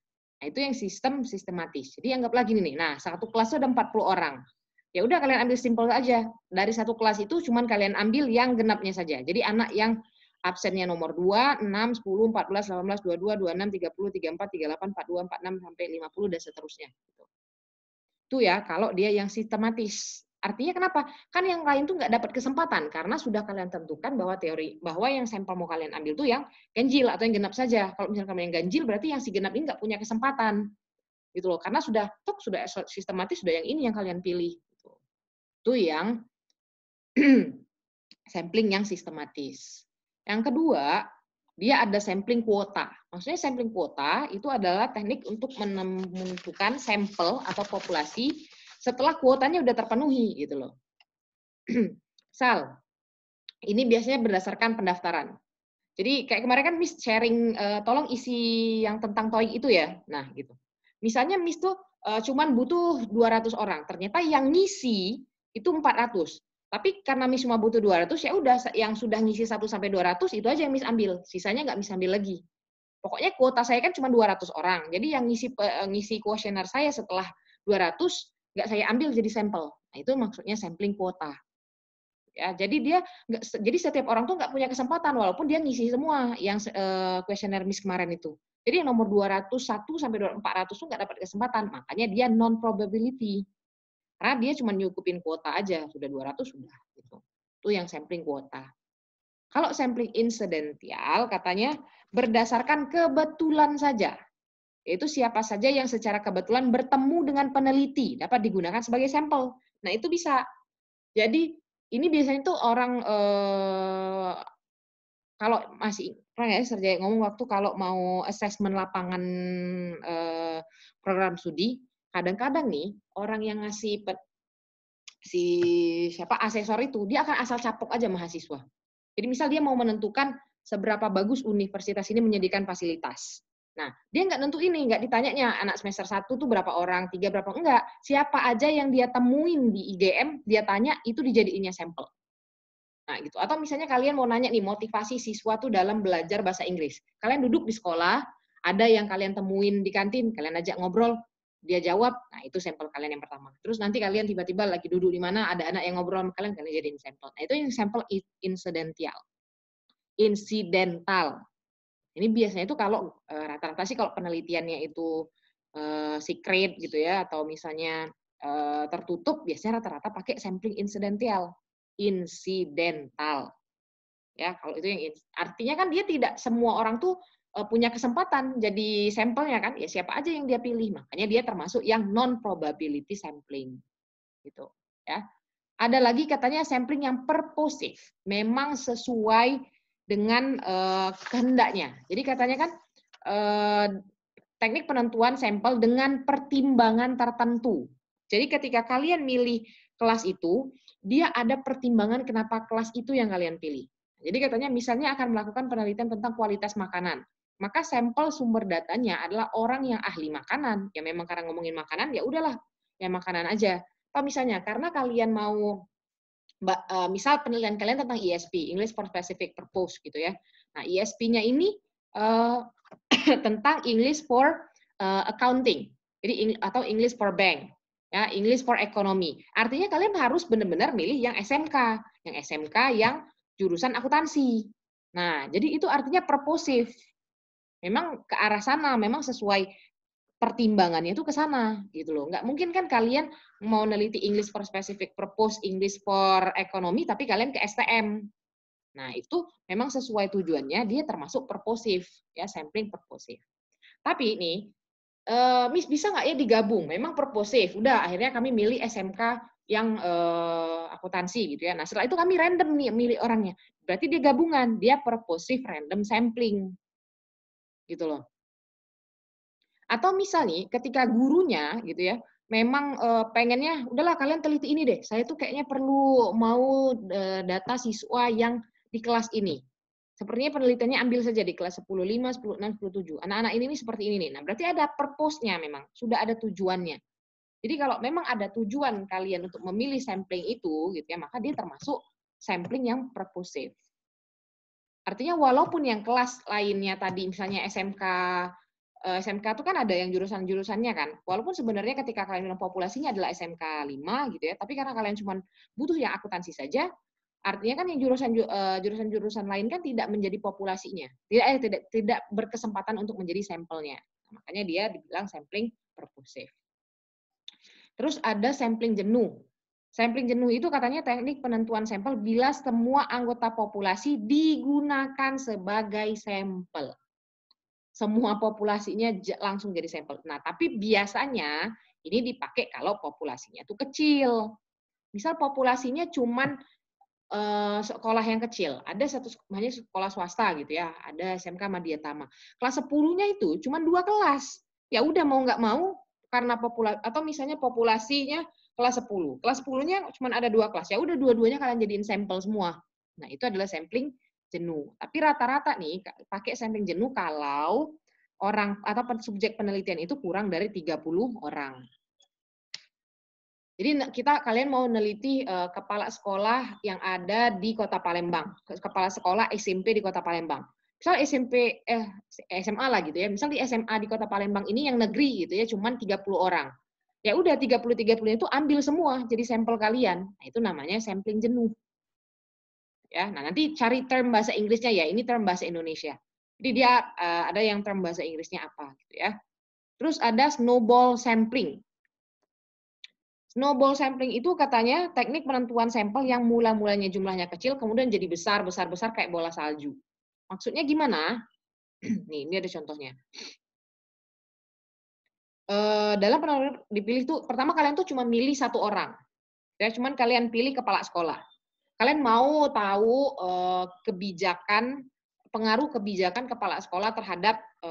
Nah, itu yang sistem sistematis. Jadi anggaplah gini nih. Nah, satu kelas ada 40 orang ya udah kalian ambil simpel aja dari satu kelas itu cuman kalian ambil yang genapnya saja jadi anak yang absennya nomor 2, 6, 10, 14, 18, 22, 26, 30, 34, 38, 42, 46, sampai 50, dan seterusnya. Gitu. Itu ya, kalau dia yang sistematis. Artinya kenapa? Kan yang lain tuh nggak dapat kesempatan, karena sudah kalian tentukan bahwa teori, bahwa yang sampel mau kalian ambil tuh yang ganjil atau yang genap saja. Kalau misalnya kamu yang ganjil, berarti yang si genap ini nggak punya kesempatan. Gitu loh, karena sudah, tok, sudah sistematis, sudah yang ini yang kalian pilih itu yang [CLEARS THROAT] sampling yang sistematis. Yang kedua, dia ada sampling kuota. Maksudnya sampling kuota itu adalah teknik untuk menentukan sampel atau populasi setelah kuotanya udah terpenuhi gitu loh. [CLEARS THROAT] Sal, ini biasanya berdasarkan pendaftaran. Jadi kayak kemarin kan Miss sharing, uh, tolong isi yang tentang toy itu ya. Nah gitu. Misalnya Miss tuh uh, cuman butuh 200 orang. Ternyata yang ngisi itu 400. Tapi karena Miss cuma butuh 200, ya udah yang sudah ngisi 1 sampai 200 itu aja yang Miss ambil. Sisanya nggak Miss ambil lagi. Pokoknya kuota saya kan cuma 200 orang. Jadi yang ngisi eh, ngisi kuesioner saya setelah 200 nggak saya ambil jadi sampel. Nah, itu maksudnya sampling kuota. Ya, jadi dia nggak jadi setiap orang tuh nggak punya kesempatan walaupun dia ngisi semua yang eh, kuesioner uh, Miss kemarin itu. Jadi yang nomor 201 sampai 400 tuh nggak dapat kesempatan, makanya dia non probability karena dia cuma nyukupin kuota aja, sudah 200 sudah gitu. Itu yang sampling kuota. Kalau sampling insidental katanya berdasarkan kebetulan saja. Yaitu siapa saja yang secara kebetulan bertemu dengan peneliti dapat digunakan sebagai sampel. Nah, itu bisa. Jadi ini biasanya tuh orang eh, kalau masih pernah ya serjaya ngomong waktu kalau mau assessment lapangan eh, program studi Kadang-kadang nih, orang yang ngasih pet, si siapa asesor itu, dia akan asal capok aja mahasiswa. Jadi misal dia mau menentukan seberapa bagus universitas ini menyediakan fasilitas. Nah, dia nggak tentu ini, nggak ditanyanya anak semester 1 tuh berapa orang, tiga berapa, enggak. Siapa aja yang dia temuin di IGM, dia tanya, itu dijadiinnya sampel. Nah, gitu. Atau misalnya kalian mau nanya nih, motivasi siswa tuh dalam belajar bahasa Inggris. Kalian duduk di sekolah, ada yang kalian temuin di kantin, kalian ajak ngobrol, dia jawab, nah itu sampel kalian yang pertama. Terus nanti kalian tiba-tiba lagi duduk di mana ada anak yang ngobrol sama kalian, kalian jadiin sampel. Nah itu yang sampel insidental. Insidental. Ini biasanya itu kalau eh, rata-rata sih kalau penelitiannya itu eh, secret gitu ya, atau misalnya eh, tertutup, biasanya rata-rata pakai sampling insidental. Insidental. Ya, kalau itu yang artinya kan dia tidak semua orang tuh Eh, punya kesempatan jadi sampelnya kan ya siapa aja yang dia pilih makanya dia termasuk yang non probability sampling gitu ya ada lagi katanya sampling yang purposive memang sesuai dengan uh, kehendaknya jadi katanya kan uh, teknik penentuan sampel dengan pertimbangan tertentu jadi ketika kalian milih kelas itu dia ada pertimbangan kenapa kelas itu yang kalian pilih jadi katanya misalnya akan melakukan penelitian tentang kualitas makanan maka sampel sumber datanya adalah orang yang ahli makanan. Ya memang karena ngomongin makanan, ya udahlah, ya makanan aja. Atau misalnya, karena kalian mau, e, misal penelitian kalian tentang ESP, English for Specific Purpose gitu ya. Nah, ESP-nya ini uh, [COUGHS] tentang English for uh, Accounting, jadi atau English for Bank, ya English for Economy. Artinya kalian harus benar-benar milih yang SMK, yang SMK yang jurusan akuntansi. Nah, jadi itu artinya purposive memang ke arah sana, memang sesuai pertimbangannya itu ke sana gitu loh. Enggak mungkin kan kalian mau neliti English for specific purpose, English for economy, tapi kalian ke STM. Nah itu memang sesuai tujuannya, dia termasuk purposive, ya sampling purposive. Tapi ini, eh, Miss bisa nggak ya digabung? Memang purposive. Udah akhirnya kami milih SMK yang uh, akuntansi gitu ya. Nah setelah itu kami random nih milih orangnya. Berarti dia gabungan, dia purposive random sampling gitu loh. Atau misalnya ketika gurunya gitu ya, memang pengennya udahlah kalian teliti ini deh. Saya tuh kayaknya perlu mau e, data siswa yang di kelas ini. Sepertinya penelitiannya ambil saja di kelas 10, 5, 10, 6, 10, 7. Anak-anak ini nih seperti ini nih. Nah, berarti ada purpose-nya memang. Sudah ada tujuannya. Jadi kalau memang ada tujuan kalian untuk memilih sampling itu, gitu ya, maka dia termasuk sampling yang purposive. Artinya walaupun yang kelas lainnya tadi misalnya SMK eh, SMK itu kan ada yang jurusan-jurusannya kan. Walaupun sebenarnya ketika kalian bilang populasinya adalah SMK 5 gitu ya, tapi karena kalian cuma butuh yang akuntansi saja, artinya kan yang jurusan eh, jurusan-jurusan lain kan tidak menjadi populasinya. Tidak eh, tidak tidak berkesempatan untuk menjadi sampelnya. Makanya dia dibilang sampling purposive. Terus ada sampling jenuh. Sampling jenuh itu katanya teknik penentuan sampel bila semua anggota populasi digunakan sebagai sampel. Semua populasinya langsung jadi sampel. Nah, tapi biasanya ini dipakai kalau populasinya itu kecil. Misal populasinya cuma eh, sekolah yang kecil, ada satu hanya sekolah swasta gitu ya, ada SMK Madiatama. Kelas 10-nya itu cuma dua kelas. Ya udah mau nggak mau karena populasi atau misalnya populasinya kelas 10. Kelas 10-nya cuma ada dua kelas. Ya udah dua-duanya kalian jadiin sampel semua. Nah, itu adalah sampling jenuh. Tapi rata-rata nih pakai sampling jenuh kalau orang atau subjek penelitian itu kurang dari 30 orang. Jadi kita kalian mau meneliti eh, kepala sekolah yang ada di Kota Palembang, kepala sekolah SMP di Kota Palembang misal SMP eh SMA lah gitu ya. Misal di SMA di Kota Palembang ini yang negeri gitu ya cuman 30 orang. Ya udah 30 30 itu ambil semua jadi sampel kalian. Nah, itu namanya sampling jenuh. Ya, nah nanti cari term bahasa Inggrisnya ya. Ini term bahasa Indonesia. Jadi dia uh, ada yang term bahasa Inggrisnya apa gitu ya. Terus ada snowball sampling. Snowball sampling itu katanya teknik penentuan sampel yang mula-mulanya jumlahnya kecil kemudian jadi besar, besar, besar kayak bola salju. Maksudnya gimana? [CLEARS THROAT] Nih, ini ada contohnya. E, dalam penelitian dipilih tuh, pertama kalian tuh cuma milih satu orang. Ya, cuma kalian pilih kepala sekolah. Kalian mau tahu e, kebijakan, pengaruh kebijakan kepala sekolah terhadap e,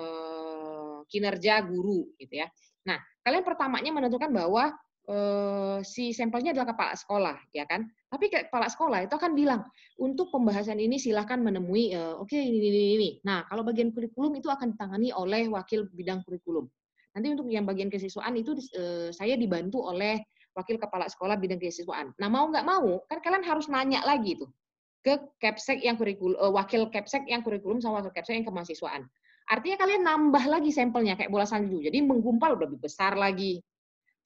kinerja guru, gitu ya. Nah, kalian pertamanya menentukan bahwa Eh, si sampelnya adalah kepala sekolah, ya kan? Tapi kepala sekolah itu akan bilang untuk pembahasan ini silahkan menemui, eh, oke okay, ini, ini ini Nah, kalau bagian kurikulum itu akan ditangani oleh wakil bidang kurikulum. Nanti untuk yang bagian kesiswaan itu eh, saya dibantu oleh wakil kepala sekolah bidang kesiswaan. Nah, mau nggak mau, kan kalian harus nanya lagi itu ke kepsek yang kurikulum, wakil kepsek yang kurikulum sama wakil kepsek yang kemahasiswaan. Artinya kalian nambah lagi sampelnya kayak bola salju. Jadi menggumpal lebih besar lagi.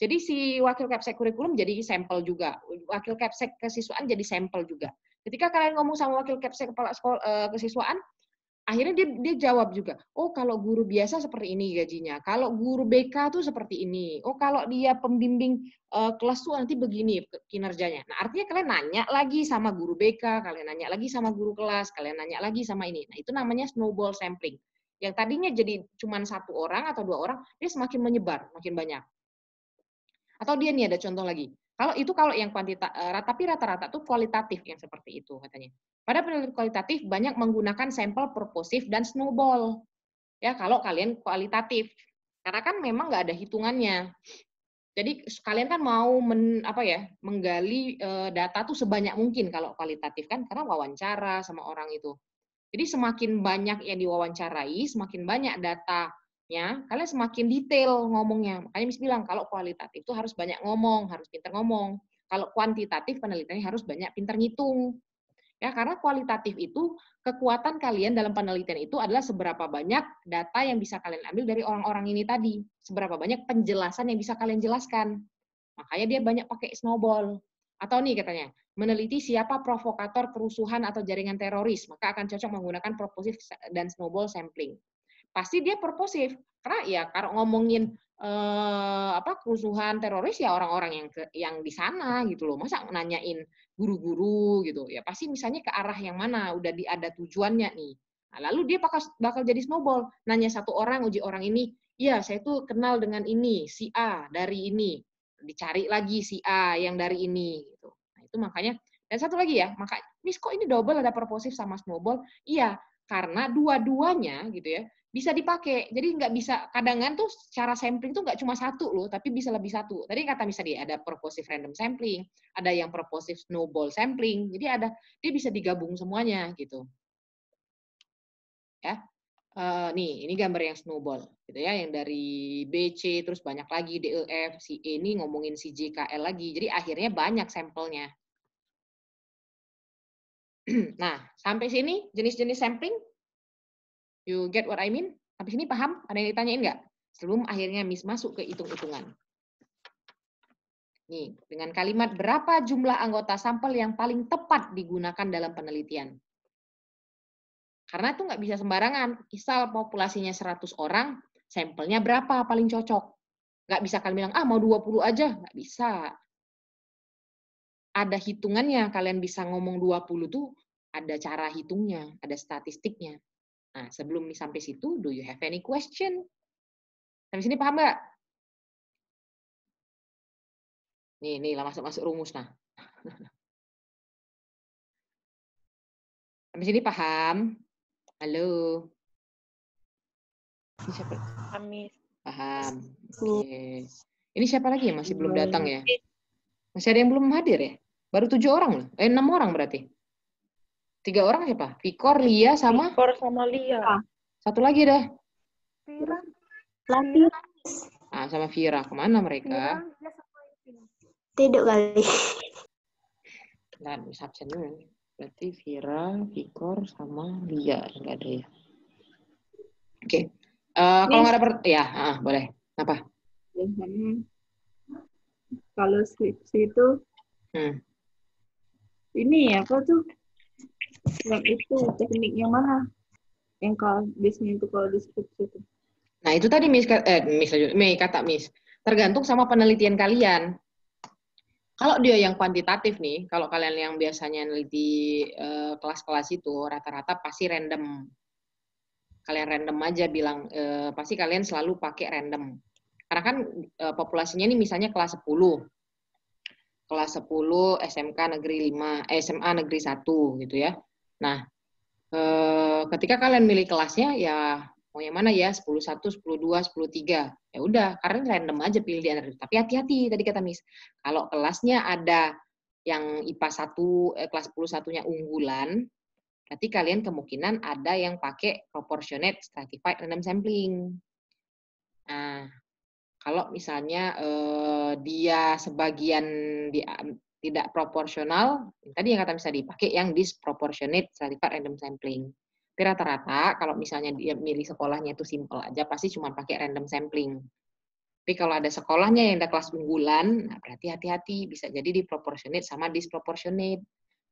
Jadi si wakil kepsek kurikulum jadi sampel juga, wakil kepsek kesiswaan jadi sampel juga. Ketika kalian ngomong sama wakil kepsek kepala sekolah eh, kesiswaan, akhirnya dia dia jawab juga, oh kalau guru biasa seperti ini gajinya, kalau guru BK tuh seperti ini, oh kalau dia pembimbing eh, kelas tuh nanti begini kinerjanya. Nah artinya kalian nanya lagi sama guru BK, kalian nanya lagi sama guru kelas, kalian nanya lagi sama ini. Nah itu namanya snowball sampling yang tadinya jadi cuma satu orang atau dua orang, dia semakin menyebar, makin banyak. Atau dia nih ada contoh lagi. Kalau itu kalau yang kuantita, eh, tapi rata-rata tuh kualitatif yang seperti itu katanya. Pada penelitian kualitatif banyak menggunakan sampel purposif dan snowball. Ya, kalau kalian kualitatif. Karena kan memang nggak ada hitungannya. Jadi kalian kan mau men, apa ya, menggali eh, data tuh sebanyak mungkin kalau kualitatif kan karena wawancara sama orang itu. Jadi semakin banyak yang diwawancarai, semakin banyak data ya kalian semakin detail ngomongnya. Makanya mis bilang kalau kualitatif itu harus banyak ngomong, harus pinter ngomong. Kalau kuantitatif penelitiannya harus banyak pinter ngitung. Ya, karena kualitatif itu kekuatan kalian dalam penelitian itu adalah seberapa banyak data yang bisa kalian ambil dari orang-orang ini tadi, seberapa banyak penjelasan yang bisa kalian jelaskan. Makanya dia banyak pakai snowball. Atau nih katanya, meneliti siapa provokator kerusuhan atau jaringan teroris, maka akan cocok menggunakan proposif dan snowball sampling pasti dia purposif. Karena ya kalau ngomongin eh, apa kerusuhan teroris ya orang-orang yang ke, yang di sana gitu loh. Masa nanyain guru-guru gitu. Ya pasti misalnya ke arah yang mana udah di, ada tujuannya nih. Nah, lalu dia bakal, bakal jadi snowball. Nanya satu orang, uji orang ini, ya saya tuh kenal dengan ini, si A dari ini. Dicari lagi si A yang dari ini. Gitu. Nah, itu makanya. Dan satu lagi ya, maka Miss kok ini double ada proposif sama snowball? Iya, karena dua-duanya gitu ya bisa dipakai. Jadi nggak bisa kadangan tuh cara sampling tuh nggak cuma satu loh, tapi bisa lebih satu. Tadi kata bisa dia ada purposive random sampling, ada yang purposive snowball sampling. Jadi ada dia bisa digabung semuanya gitu. Ya. Uh, nih, ini gambar yang snowball gitu ya, yang dari BC terus banyak lagi DEF, si E ini ngomongin si JKL lagi. Jadi akhirnya banyak sampelnya. [CLEARS THROAT] nah, sampai sini jenis-jenis sampling You get what I mean? Habis ini paham? Ada yang ditanyain nggak? Sebelum akhirnya Miss masuk ke hitung-hitungan. Nih, dengan kalimat berapa jumlah anggota sampel yang paling tepat digunakan dalam penelitian? Karena itu nggak bisa sembarangan. Misal populasinya 100 orang, sampelnya berapa paling cocok? Nggak bisa kalian bilang, ah mau 20 aja. Nggak bisa. Ada hitungannya, kalian bisa ngomong 20 tuh ada cara hitungnya, ada statistiknya. Nah, sebelum sampai situ, do you have any question? Sampai sini paham nggak? Nih, nih lah masuk-masuk rumus nah. Sampai sini paham? Halo. Ini siapa? Kami. Paham. Oke. Ini siapa lagi yang masih belum datang ya? Masih ada yang belum hadir ya? Baru tujuh orang loh. Eh, enam orang berarti. Tiga orang siapa? Vikor, Lia, sama? Vikor sama Lia. Ah. Satu lagi dah. Vira. Latif. Ah, sama Vira. Kemana mereka? Tidak kali. Nah, bisa absen dulu. Berarti Vira, Vikor, sama Lia. Enggak ada ya. Oke. Okay. Uh, eh, kalau nggak ada per... Ya, ah, boleh. Apa? kalau skripsi itu hmm. ini ya, apa tuh Nah, yang itu tekniknya mana yang kalau biasanya itu kalau deskripsi itu nah itu tadi miss eh miss Mei kata mis tergantung sama penelitian kalian kalau dia yang kuantitatif nih kalau kalian yang biasanya neliti kelas eh, kelas-kelas itu rata-rata pasti random kalian random aja bilang eh, pasti kalian selalu pakai random karena kan eh, populasinya ini misalnya kelas 10 kelas 10 SMK negeri 5 eh, SMA negeri 1 gitu ya Nah, e, ketika kalian milih kelasnya ya mau yang mana ya 10 1 10 2 10 3 ya udah kalian random aja pilih di antara tapi hati-hati tadi kata Miss kalau kelasnya ada yang IPA 1 eh, kelas 10 satunya unggulan berarti kalian kemungkinan ada yang pakai proportionate stratified random sampling nah kalau misalnya eh, dia sebagian di tidak proporsional, tadi yang kata bisa dipakai yang disproportionate certified random sampling. Tapi rata-rata kalau misalnya dia milih sekolahnya itu simple aja, pasti cuma pakai random sampling. Tapi kalau ada sekolahnya yang ada kelas unggulan, nah berarti hati-hati, bisa jadi disproportionate sama disproportionate.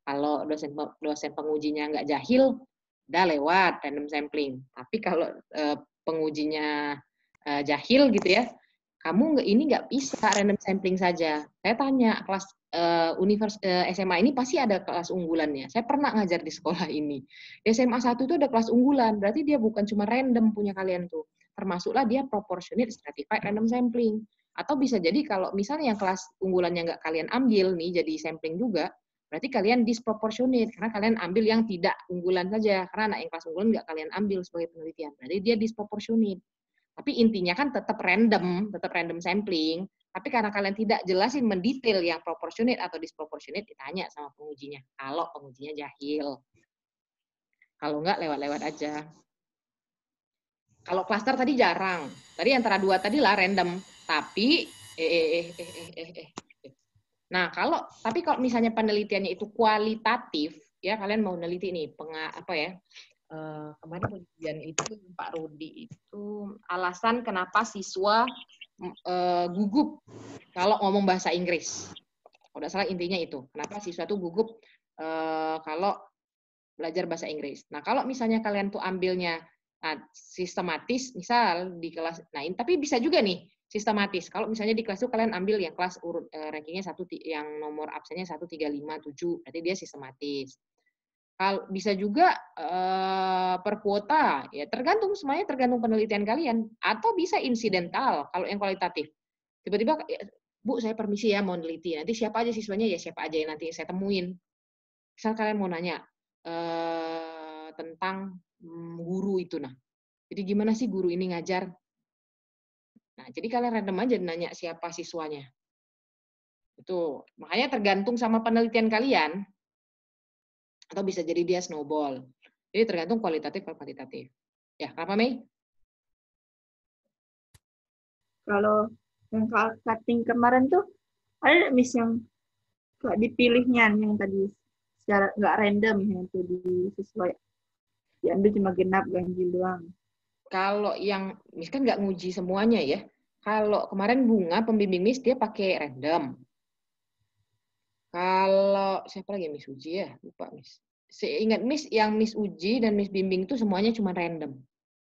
Kalau dosen dosen pengujinya nggak jahil, udah lewat random sampling. Tapi kalau e, pengujinya eh, jahil gitu ya, kamu ini nggak bisa random sampling saja. Saya tanya kelas uh, univers uh, eh, SMA ini pasti ada kelas unggulannya. Saya pernah ngajar di sekolah ini. SMA satu itu ada kelas unggulan, berarti dia bukan cuma random punya kalian tuh. Termasuklah dia proportionate stratified random sampling. Atau bisa jadi kalau misalnya yang kelas yang nggak kalian ambil nih jadi sampling juga, berarti kalian disproportionate karena kalian ambil yang tidak unggulan saja karena anak yang kelas unggulan nggak kalian ambil sebagai penelitian berarti dia disproportionate tapi intinya kan tetap random, tetap random sampling. Tapi karena kalian tidak jelasin mendetail yang proportionate atau disproportionate ditanya sama pengujinya. Kalau pengujinya jahil. Kalau enggak lewat-lewat aja. Kalau klaster tadi jarang. Tadi antara dua tadi lah random. Tapi eh, eh eh eh eh eh eh. eh. Nah, kalau tapi kalau misalnya penelitiannya itu kualitatif, ya kalian mau neliti nih penga, apa ya? Eh, kemarin kemudian itu Pak Rudi itu alasan kenapa siswa uh, gugup kalau ngomong bahasa Inggris. Udah salah intinya itu. Kenapa siswa tuh gugup uh, kalau belajar bahasa Inggris. Nah, kalau misalnya kalian tuh ambilnya nah, sistematis, misal di kelas, nah ini, tapi bisa juga nih sistematis. Kalau misalnya di kelas itu kalian ambil yang kelas urut uh, rankingnya satu yang nomor absennya 1 3 5 7, berarti dia sistematis. Kalau bisa juga uh, per kuota, ya tergantung semuanya tergantung penelitian kalian atau bisa insidental kalau yang kualitatif. Tiba-tiba ya, Bu, saya permisi ya mau neliti. Nanti siapa aja siswanya ya siapa aja yang nanti saya temuin. Misal kalian mau nanya uh, tentang um, guru itu nah. Jadi gimana sih guru ini ngajar? Nah, jadi kalian random aja nanya siapa siswanya. Itu makanya tergantung sama penelitian kalian atau bisa jadi dia snowball. Jadi tergantung kualitatif atau kuantitatif. Ya, kenapa Mei? Kalau yang soal cutting kemarin tuh ada miss yang nggak dipilihnya yang tadi secara nggak random ya, yang itu disesuai diambil cuma genap ganjil doang kalau yang mis kan nggak nguji semuanya ya kalau kemarin bunga pembimbing mis dia pakai random kalau siapa lagi ya? Miss Uji ya? Lupa Miss. Seingat Miss yang Miss Uji dan Miss Bimbing itu semuanya cuma random.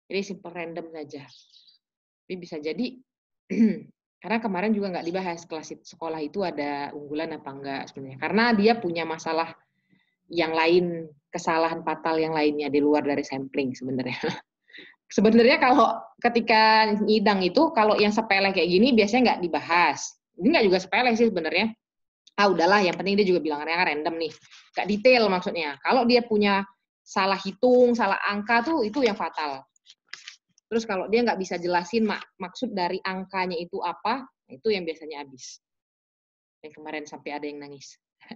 Jadi simple random saja. Tapi bisa jadi [CLEARS THROAT] karena kemarin juga nggak dibahas kelas sekolah itu ada unggulan apa enggak sebenarnya. Karena dia punya masalah yang lain, kesalahan fatal yang lainnya di luar dari sampling sebenarnya. [LAUGHS] sebenarnya kalau ketika ngidang itu kalau yang sepele kayak gini biasanya nggak dibahas. Ini nggak juga sepele sih sebenarnya ah udahlah yang penting dia juga bilangnya random nih gak detail maksudnya kalau dia punya salah hitung salah angka tuh itu yang fatal terus kalau dia nggak bisa jelasin mak maksud dari angkanya itu apa itu yang biasanya habis yang kemarin sampai ada yang nangis [LAUGHS]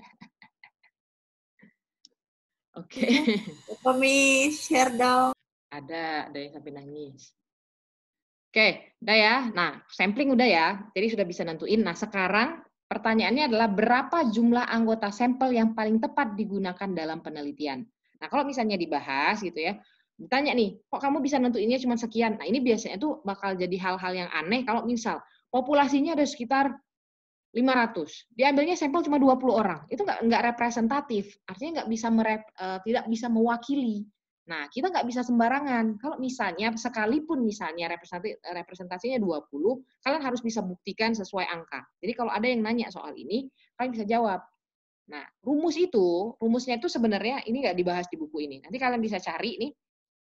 Oke. Okay. Kami share dong. Ada, ada yang sampai nangis. Oke, okay, udah ya. Nah, sampling udah ya. Jadi sudah bisa nentuin. Nah, sekarang Pertanyaannya adalah berapa jumlah anggota sampel yang paling tepat digunakan dalam penelitian. Nah, kalau misalnya dibahas gitu ya, ditanya nih, kok kamu bisa nentuinnya cuma sekian? Nah, ini biasanya tuh bakal jadi hal-hal yang aneh kalau misal populasinya ada sekitar 500. Diambilnya sampel cuma 20 orang. Itu nggak nggak representatif, artinya nggak bisa merep, uh, tidak bisa mewakili Nah, kita nggak bisa sembarangan. Kalau misalnya, sekalipun misalnya representasinya 20, kalian harus bisa buktikan sesuai angka. Jadi kalau ada yang nanya soal ini, kalian bisa jawab. Nah, rumus itu, rumusnya itu sebenarnya ini nggak dibahas di buku ini. Nanti kalian bisa cari nih.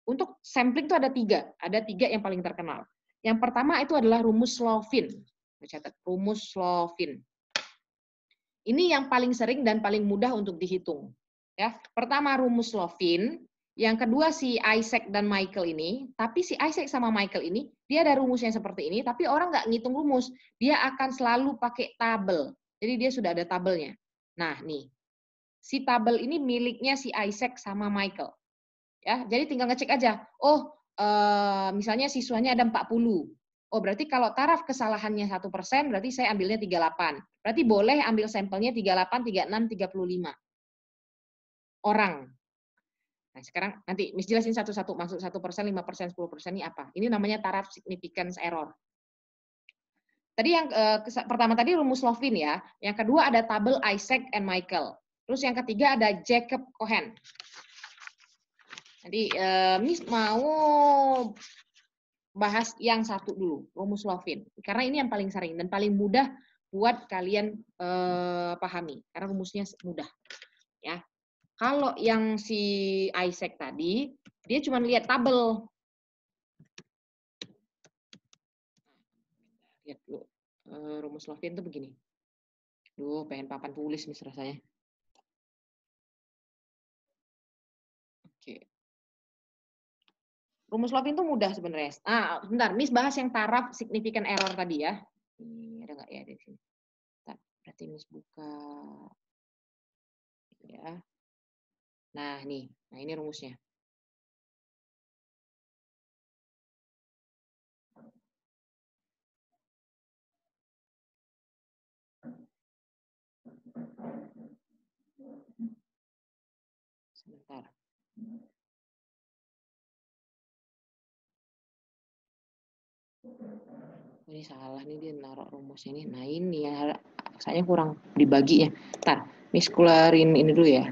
Untuk sampling itu ada tiga. Ada tiga yang paling terkenal. Yang pertama itu adalah rumus Slovin. Catat, rumus Slovin. Ini yang paling sering dan paling mudah untuk dihitung. Ya, pertama rumus Slovin yang kedua si Isaac dan Michael ini, tapi si Isaac sama Michael ini dia ada rumusnya seperti ini, tapi orang nggak ngitung rumus, dia akan selalu pakai tabel. Jadi dia sudah ada tabelnya. Nah nih, si tabel ini miliknya si Isaac sama Michael. Ya, jadi tinggal ngecek aja. Oh, eh, misalnya siswanya ada 40. Oh, berarti kalau taraf kesalahannya 1%, berarti saya ambilnya 38. Berarti boleh ambil sampelnya 38, 36, 35 orang Nah, sekarang nanti Miss jelasin satu-satu masuk satu persen, lima persen, sepuluh persen ini apa? Ini namanya taraf significance error. Tadi yang eh, pertama tadi rumus Lovin ya, yang kedua ada tabel Isaac and Michael. Terus yang ketiga ada Jacob Cohen. Jadi eh, Miss mau bahas yang satu dulu, rumus Lovin. Karena ini yang paling sering dan paling mudah buat kalian eh, pahami karena rumusnya mudah. Ya, kalau yang si Isaac tadi, dia cuma lihat tabel. Lihat dulu, eh, rumus login itu begini. Duh, pengen papan tulis nih rasanya. Oke. Rumus Lovin itu mudah sebenarnya. Ah, bentar, Miss bahas yang taraf significant error tadi ya. Ini ada nggak ya di sini? Bentar, berarti Miss buka. Ya, Nah, nih. Nah, ini rumusnya. Sebentar. Oh, ini salah nih dia naruh rumusnya ini. Nah ini ya, saya kurang dibagi ya. Ntar, miskularin ini dulu ya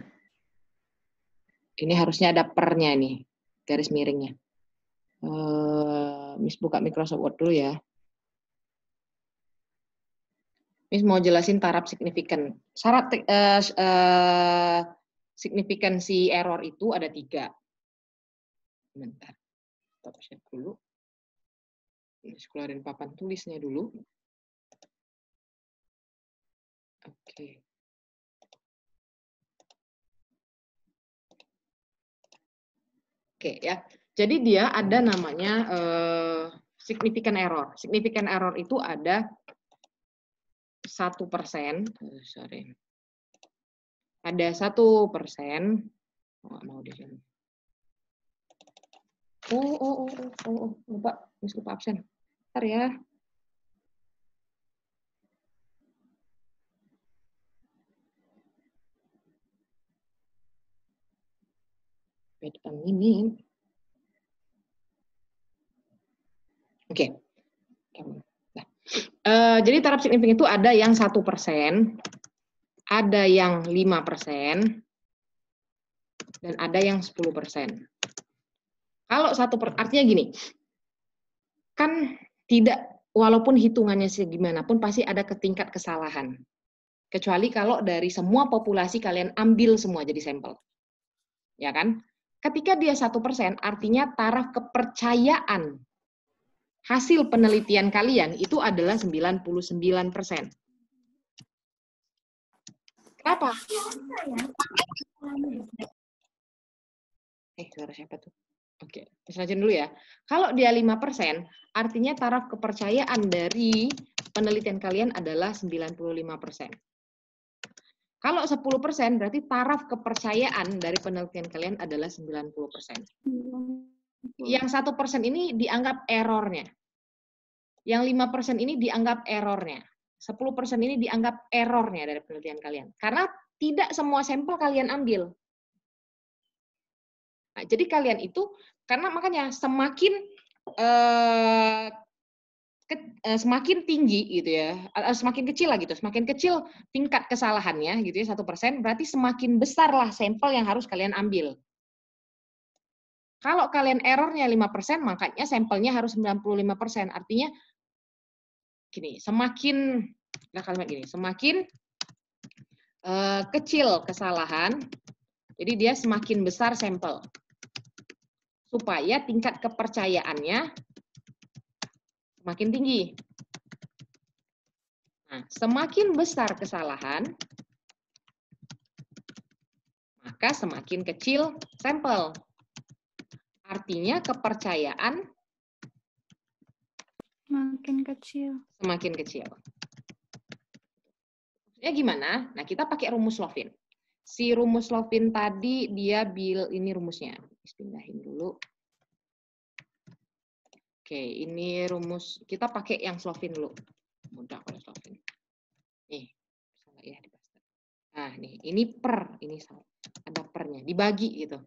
ini harusnya ada pernya nih garis miringnya uh, Miss buka Microsoft Word dulu ya Miss mau jelasin taraf signifikan syarat uh, uh, signifikansi error itu ada tiga bentar stop share dulu Miss keluarin papan tulisnya dulu oke okay. Oke ya. Jadi dia ada namanya uh, significant error. Significant error itu ada satu persen, sorry, ada satu persen, Oh, mau di sini. Oh, oh, oh, oh, oh, lupa, oh, lupa absen. Ntar ya, Wait a minute. Oke. Okay. Nah. Uh, jadi taraf signifikan itu ada yang satu persen, ada yang lima persen, dan ada yang sepuluh persen. Kalau satu per, artinya gini, kan tidak walaupun hitungannya segimana pun pasti ada ketingkat kesalahan. Kecuali kalau dari semua populasi kalian ambil semua jadi sampel. Ya kan? Ketika dia satu persen, artinya taraf kepercayaan hasil penelitian kalian itu adalah 99 persen. Kenapa? Eh, suara siapa tuh? Oke, terserahkan dulu ya. Kalau dia 5 persen, artinya taraf kepercayaan dari penelitian kalian adalah 95 persen. Kalau 10% persen berarti taraf kepercayaan dari penelitian kalian adalah 90%. persen. Yang satu persen ini dianggap errornya. Yang lima persen ini dianggap errornya. 10% persen ini dianggap errornya dari penelitian kalian. Karena tidak semua sampel kalian ambil. Nah, jadi kalian itu karena makanya semakin eh, ke, uh, semakin tinggi gitu ya, uh, semakin kecil lah gitu, semakin kecil tingkat kesalahannya gitu ya satu persen, berarti semakin besar lah sampel yang harus kalian ambil. Kalau kalian errornya 5%, makanya sampelnya harus 95%. Artinya gini, semakin nah kalimat gini, semakin uh, kecil kesalahan, jadi dia semakin besar sampel. Supaya tingkat kepercayaannya semakin tinggi. Nah, semakin besar kesalahan, maka semakin kecil sampel. Artinya kepercayaan semakin kecil. Semakin kecil. Ya gimana? Nah, kita pakai rumus Lovin. Si rumus Lovin tadi dia bil ini rumusnya. Pindahin dulu. Oke, ini rumus kita pakai yang Slovin dulu. Mudah kalau Slovin. Nih, salah ya Nah, nih ini per, ini salah. Ada pernya, dibagi gitu.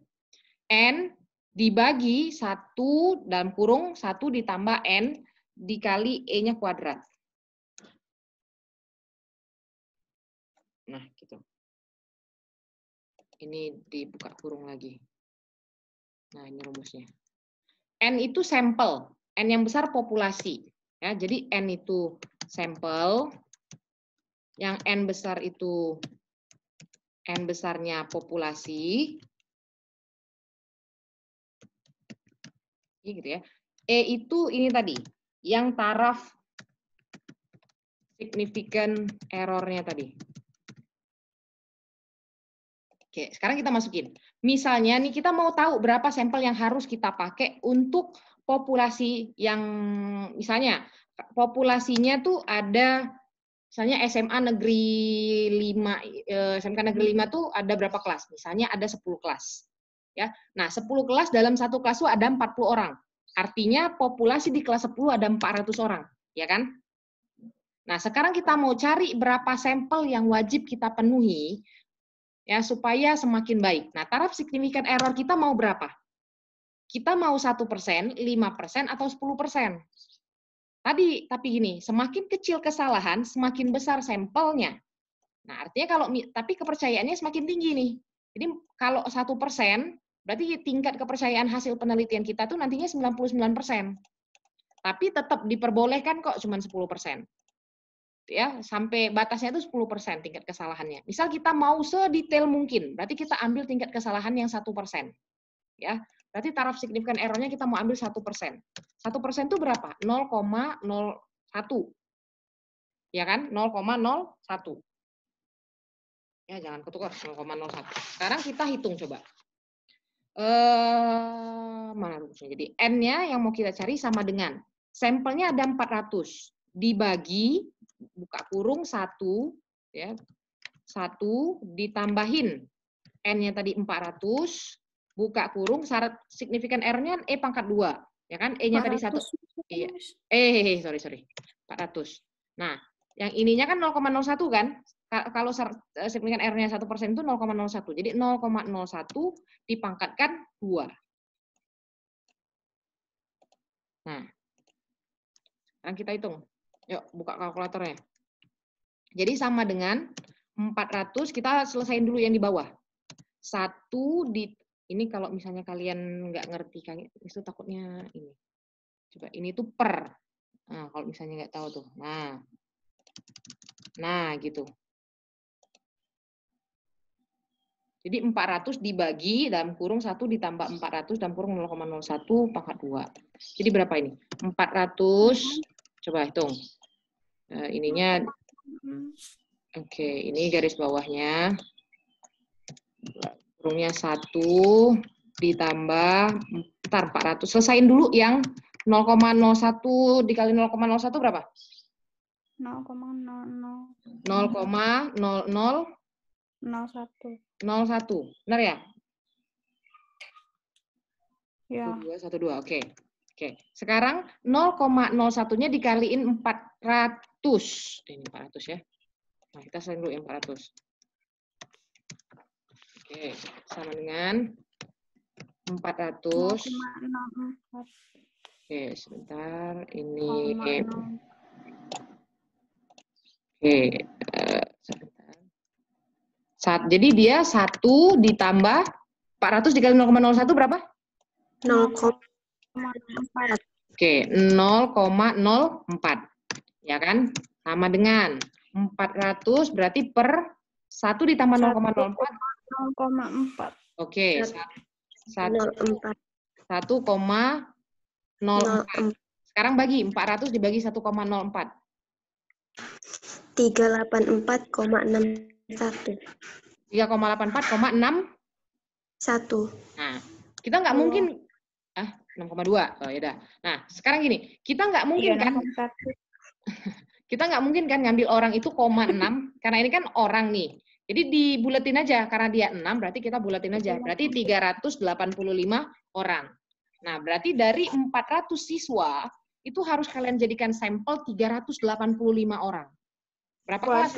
N dibagi satu dalam kurung satu ditambah N dikali E-nya kuadrat. Nah, gitu. Ini dibuka kurung lagi. Nah, ini rumusnya. N itu sampel. N yang besar populasi. Ya, jadi N itu sampel, yang N besar itu N besarnya populasi. Ini Gitu ya. E itu ini tadi, yang taraf signifikan errornya tadi. Oke, sekarang kita masukin. Misalnya nih kita mau tahu berapa sampel yang harus kita pakai untuk populasi yang misalnya populasinya tuh ada misalnya SMA negeri 5 eh, SMK negeri 5 tuh ada berapa kelas? Misalnya ada 10 kelas. Ya. Nah, 10 kelas dalam satu kelas tuh ada 40 orang. Artinya populasi di kelas 10 ada 400 orang, ya kan? Nah, sekarang kita mau cari berapa sampel yang wajib kita penuhi ya supaya semakin baik. Nah, taraf signifikan error kita mau berapa? kita mau satu persen, lima persen, atau sepuluh persen. Tadi, tapi gini, semakin kecil kesalahan, semakin besar sampelnya. Nah, artinya kalau, tapi kepercayaannya semakin tinggi nih. Jadi kalau satu persen, berarti tingkat kepercayaan hasil penelitian kita tuh nantinya 99 persen. Tapi tetap diperbolehkan kok cuma 10 persen. Ya, sampai batasnya itu 10 persen tingkat kesalahannya. Misal kita mau sedetail mungkin, berarti kita ambil tingkat kesalahan yang satu persen. Ya, Berarti taraf signifikan errornya kita mau ambil 1%. 1% itu berapa? 0,01. Ya kan? 0,01. Ya, jangan ketukar 0,01. Sekarang kita hitung coba. Uh, Jadi N-nya yang mau kita cari sama dengan sampelnya ada 400 dibagi buka kurung 1 ya. 1 ditambahin N-nya tadi 400 buka kurung syarat signifikan R-nya E pangkat 2, ya kan? E-nya tadi 1. Iya. Eh, sorry, sorry. 400. Nah, yang ininya kan 0,01 kan? Kalau e, signifikan R-nya 1 persen itu 0,01. Jadi 0,01 dipangkatkan 2. Nah, sekarang kita hitung. Yuk, buka kalkulatornya. Jadi sama dengan 400, kita selesaikan dulu yang di bawah. 1 di ini kalau misalnya kalian nggak ngerti kalian itu takutnya ini coba ini tuh per nah kalau misalnya nggak tahu tuh nah nah gitu jadi 400 dibagi dalam kurung 1 ditambah 400 dalam kurung 0,01 pangkat 2. Jadi berapa ini? 400, coba hitung. Nah, ininya, hmm. oke, okay, ini garis bawahnya kurungnya 1 ditambah ntar 400. Selesain dulu yang 0,01 dikali 0,01 berapa? 0,00 01. 01. Benar ya? Ya. 12, 12. Oke. Oke. Sekarang 0,01-nya dikaliin 400. Ini 400 ya. Nah, kita selain dulu yang 400. Oke, sama dengan 400. Oke, sebentar. Ini M. Oke, eh, sebentar. Saat, jadi dia 1 ditambah 400 dikali 0,01 berapa? 0,04. Oke, 0,04. Ya kan? Sama dengan 400 berarti per 1 ditambah 0,04 empat Oke, satu koma 1,04. Sekarang bagi 400 dibagi 1,04. 384,61. enam satu Nah, kita nggak oh. mungkin ah 6,2. Oh ya dah. Nah, sekarang gini, kita nggak mungkin 3, iya, kan [LAUGHS] kita nggak mungkin kan ngambil orang itu koma 6 karena ini kan orang nih. Jadi dibuletin aja karena dia 6 berarti kita buletin aja. Berarti 385 orang. Nah, berarti dari 400 siswa itu harus kalian jadikan sampel 385 orang. Berapa kelas?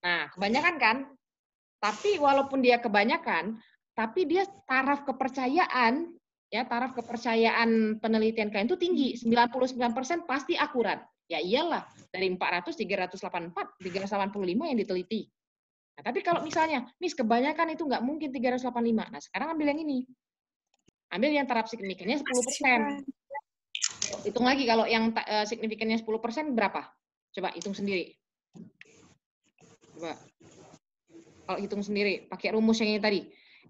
Nah, kebanyakan kan? Tapi walaupun dia kebanyakan, tapi dia taraf kepercayaan ya, taraf kepercayaan penelitian kalian itu tinggi. 99% pasti akurat. Ya iyalah, dari 400 384, 385 yang diteliti. Nah, tapi kalau misalnya, mis kebanyakan itu nggak mungkin 385. Nah, sekarang ambil yang ini. Ambil yang terap signifikannya 10%. Kan. Hitung lagi kalau yang uh, signifikannya 10% berapa? Coba hitung sendiri. Coba. Kalau hitung sendiri, pakai rumus yang ini tadi.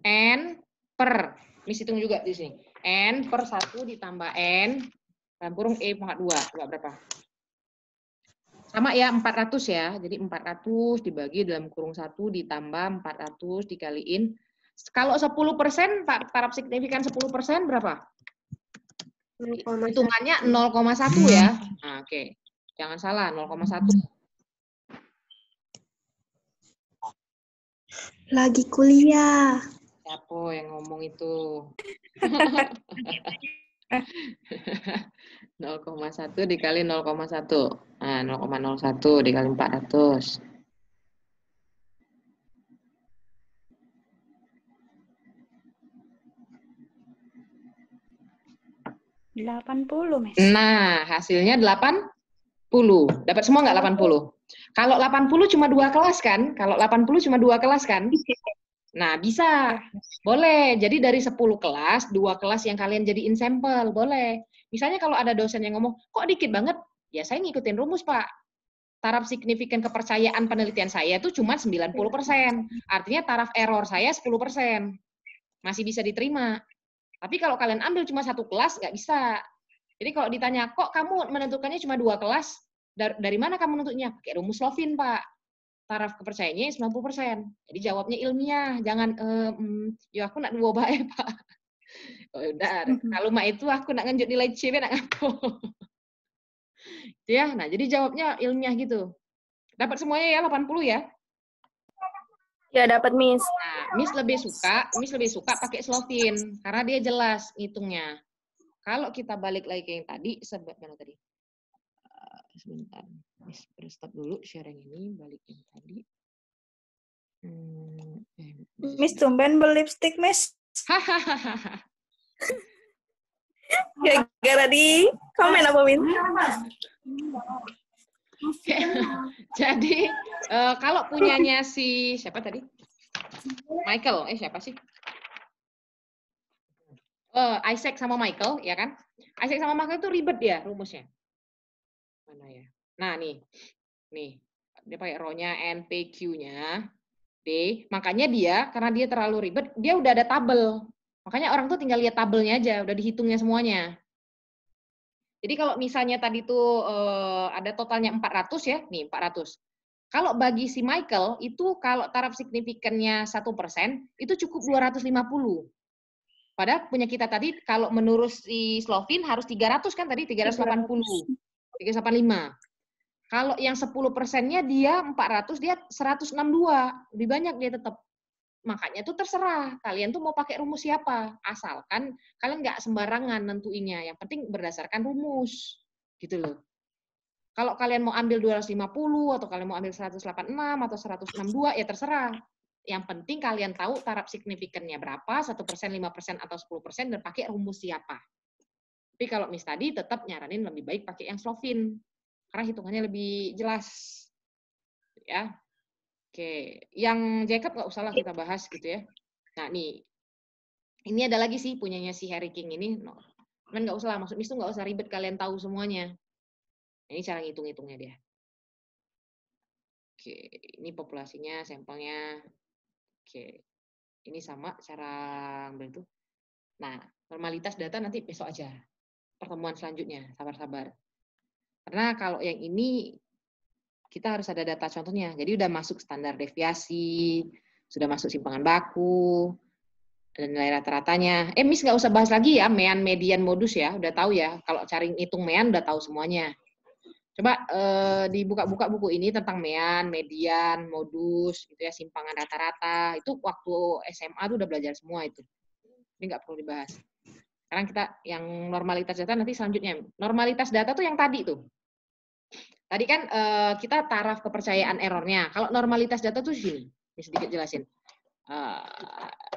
N per, mis hitung juga di sini. N per 1 ditambah N, dalam kurung E pangkat 2. Coba berapa? Sama ya 400 ya. Jadi 400 dibagi dalam kurung 1 ditambah 400 dikaliin. Kalau 10 persen, taraf signifikan 10 persen berapa? Hitungannya 0,1 ya. Nah, Oke, okay. jangan salah 0,1. Lagi kuliah. Siapa yang ngomong itu? [LAUGHS] 0,1 [LAUGHS] dikali 0,1. Nah, 0,01 dikali 400. Delapan puluh, Nah, hasilnya delapan puluh. Dapat semua nggak delapan puluh? Kalau delapan puluh cuma dua kelas kan? Kalau delapan puluh cuma dua kelas kan? Nah, bisa. Boleh. Jadi dari 10 kelas, dua kelas yang kalian jadi in-sample boleh. Misalnya kalau ada dosen yang ngomong, kok dikit banget? Ya saya ngikutin rumus, Pak. Taraf signifikan kepercayaan penelitian saya itu cuma 90%. Artinya taraf error saya 10%. Masih bisa diterima. Tapi kalau kalian ambil cuma satu kelas, nggak bisa. Jadi kalau ditanya, kok kamu menentukannya cuma dua kelas? Dari, mana kamu menentukannya? Pakai rumus Lovin, Pak taraf kepercayaannya 90%. Ya jadi jawabnya ilmiah, jangan ehm, ya aku nak dua bae, [LAUGHS] Pak. Oh, ya udah, kalau mak itu aku nak nganjuk nilai C, nak ngapo. Gitu ya. Nah, jadi jawabnya ilmiah gitu. Dapat semuanya ya 80 ya? Ya dapat Miss. Nah, Miss lebih suka, Miss lebih suka pakai Slovin karena dia jelas ngitungnya. Kalau kita balik lagi ke yang tadi, sebab mana tadi sebentar. stop dulu sharing ini, balik yang tadi. Hmm, eh, miss, tumben berlipstick, Miss. [LAUGHS] Gara-gara di komen apa, Min? [LAUGHS] Jadi, uh, kalau punyanya si, siapa tadi? Michael, eh siapa sih? uh, Isaac sama Michael, ya kan? Isaac sama Michael itu ribet ya rumusnya mana ya? Nah, nih. Nih, dia pakai row-nya NPQ-nya. D, makanya dia karena dia terlalu ribet, dia udah ada tabel. Makanya orang tuh tinggal lihat tabelnya aja, udah dihitungnya semuanya. Jadi kalau misalnya tadi tuh eh, ada totalnya 400 ya, nih 400. Kalau bagi si Michael itu kalau taraf signifikannya satu persen itu cukup 250. Padahal punya kita tadi kalau menurut si Slovin harus 300 kan tadi 380. 300. 385. Kalau yang 10 persennya dia 400, dia 162. Lebih banyak dia tetap. Makanya itu terserah. Kalian tuh mau pakai rumus siapa. Asalkan kalian nggak sembarangan nentuinnya. Yang penting berdasarkan rumus. Gitu loh. Kalau kalian mau ambil 250 atau kalian mau ambil 186 atau 162 ya terserah. Yang penting kalian tahu taraf signifikannya berapa, 1%, 5%, atau 10% dan pakai rumus siapa. Tapi kalau mis tadi tetap nyaranin lebih baik pakai yang Slovin karena hitungannya lebih jelas. Ya. Oke, yang Jacob nggak usahlah kita bahas gitu ya. Nah, nih ini ada lagi sih punyanya si Harry King ini. No. nggak usah lah, maksud mis tuh nggak usah ribet kalian tahu semuanya. Ini cara ngitung-ngitungnya dia. Oke, ini populasinya, sampelnya. Oke, ini sama cara itu. Nah, normalitas data nanti besok aja pertemuan selanjutnya. Sabar-sabar. Karena kalau yang ini kita harus ada data contohnya. Jadi udah masuk standar deviasi, sudah masuk simpangan baku, dan nilai rata-ratanya. Eh, Miss nggak usah bahas lagi ya, mean, median, modus ya. Udah tahu ya, kalau cari hitung mean udah tahu semuanya. Coba eh, dibuka-buka buku ini tentang mean, median, modus, gitu ya, simpangan rata-rata. Itu waktu SMA tuh udah belajar semua itu. Ini nggak perlu dibahas. Sekarang kita yang normalitas data nanti selanjutnya. Normalitas data tuh yang tadi tuh. Tadi kan uh, kita taraf kepercayaan errornya. Kalau normalitas data tuh sini ini sedikit jelasin. Uh,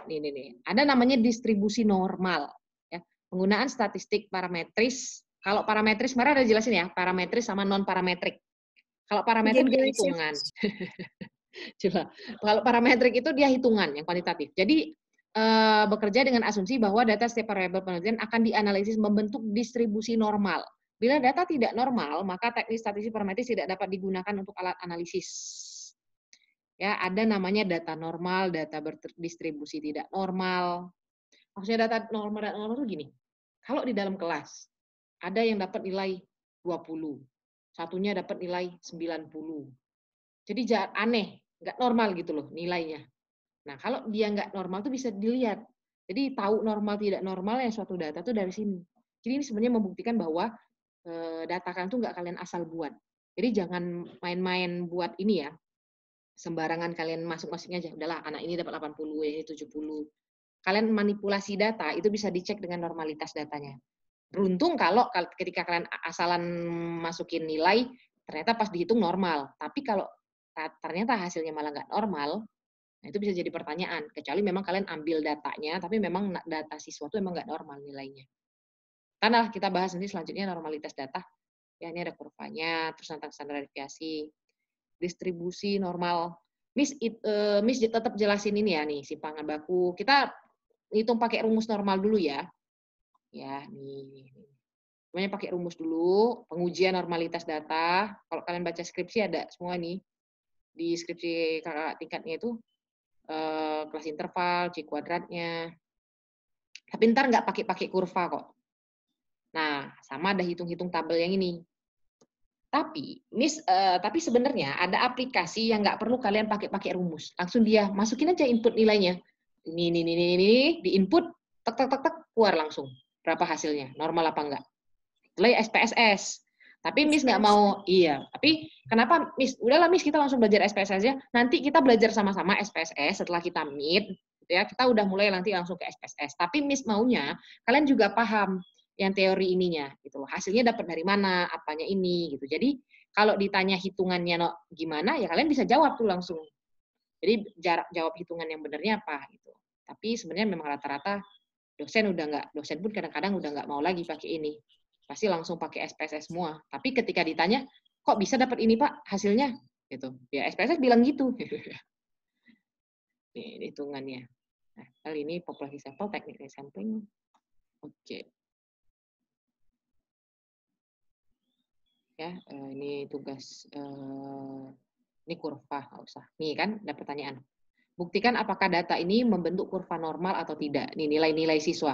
eh, ini nih, ada namanya distribusi normal. Ya. Penggunaan statistik parametris. Kalau parametris, mereka ada jelasin ya, parametris sama non parametrik. Kalau parametrik itu ya. hitungan. [LAUGHS] Coba. Kalau parametrik itu dia hitungan yang kuantitatif. Jadi Eh, bekerja dengan asumsi bahwa data setiap variabel penelitian akan dianalisis membentuk distribusi normal. Bila data tidak normal, maka teknis statistik parametris tidak dapat digunakan untuk alat analisis. Ya, ada namanya data normal, data berdistribusi tidak normal. Maksudnya data normal dan normal itu gini. Kalau di dalam kelas ada yang dapat nilai 20, satunya dapat nilai 90. Jadi aneh, nggak normal gitu loh nilainya. Nah, kalau dia nggak normal tuh bisa dilihat. Jadi tahu normal tidak normal ya suatu data tuh dari sini. Jadi ini sebenarnya membuktikan bahwa e, data kalian tuh nggak kalian asal buat. Jadi jangan main-main buat ini ya. Sembarangan kalian masuk masuknya aja. Udahlah, anak ini dapat 80, ini 70. Kalian manipulasi data itu bisa dicek dengan normalitas datanya. Beruntung kalau ketika kalian asalan masukin nilai, ternyata pas dihitung normal. Tapi kalau ternyata hasilnya malah nggak normal, Nah, itu bisa jadi pertanyaan, kecuali memang kalian ambil datanya, tapi memang data siswa itu memang nggak normal nilainya. Karena kita bahas nanti selanjutnya normalitas data. Ya, ini ada kurvanya, terus tentang standar deviasi distribusi normal. Miss, it, uh, Miss tetap jelasin ini ya nih, simpangan baku. Kita hitung pakai rumus normal dulu ya. Ya, nih. Semuanya pakai rumus dulu, pengujian normalitas data. Kalau kalian baca skripsi ada semua nih. Di skripsi kakak tingkatnya itu Eh, kelas interval, C kuadratnya. Tapi ntar nggak pakai-pakai kurva kok. Nah, sama ada hitung-hitung tabel yang ini. Tapi, mis, uh, tapi sebenarnya ada aplikasi yang nggak perlu kalian pakai-pakai rumus. Langsung dia masukin aja input nilainya. Ini, ini, ini, ini, ini, di input, tek, tek, tek, tek, keluar langsung. Berapa hasilnya, normal apa enggak. Nilai SPSS. Tapi Miss nggak mau, iya. Tapi kenapa Miss? Udahlah Miss kita langsung belajar SPSS ya. Nanti kita belajar sama-sama SPSS setelah kita meet, gitu ya. Kita udah mulai nanti langsung ke SPSS. Tapi Miss maunya kalian juga paham yang teori ininya, gitu Hasilnya dapat dari mana, apanya ini, gitu. Jadi kalau ditanya hitungannya no, gimana, ya kalian bisa jawab tuh langsung. Jadi jarak jawab hitungan yang benernya apa gitu. Tapi sebenarnya memang rata-rata dosen udah nggak dosen pun kadang-kadang udah nggak mau lagi pakai ini pasti langsung pakai SPSS semua. Tapi ketika ditanya, kok bisa dapat ini Pak hasilnya? Gitu. Ya SPSS bilang gitu. [LAUGHS] ini hitungannya. Nah, kali ini populasi sampel, teknik sampling. Oke. Okay. Ya, eh, ini tugas eh, ini kurva, nggak usah. Nih kan, ada pertanyaan. Buktikan apakah data ini membentuk kurva normal atau tidak. Nih nilai-nilai siswa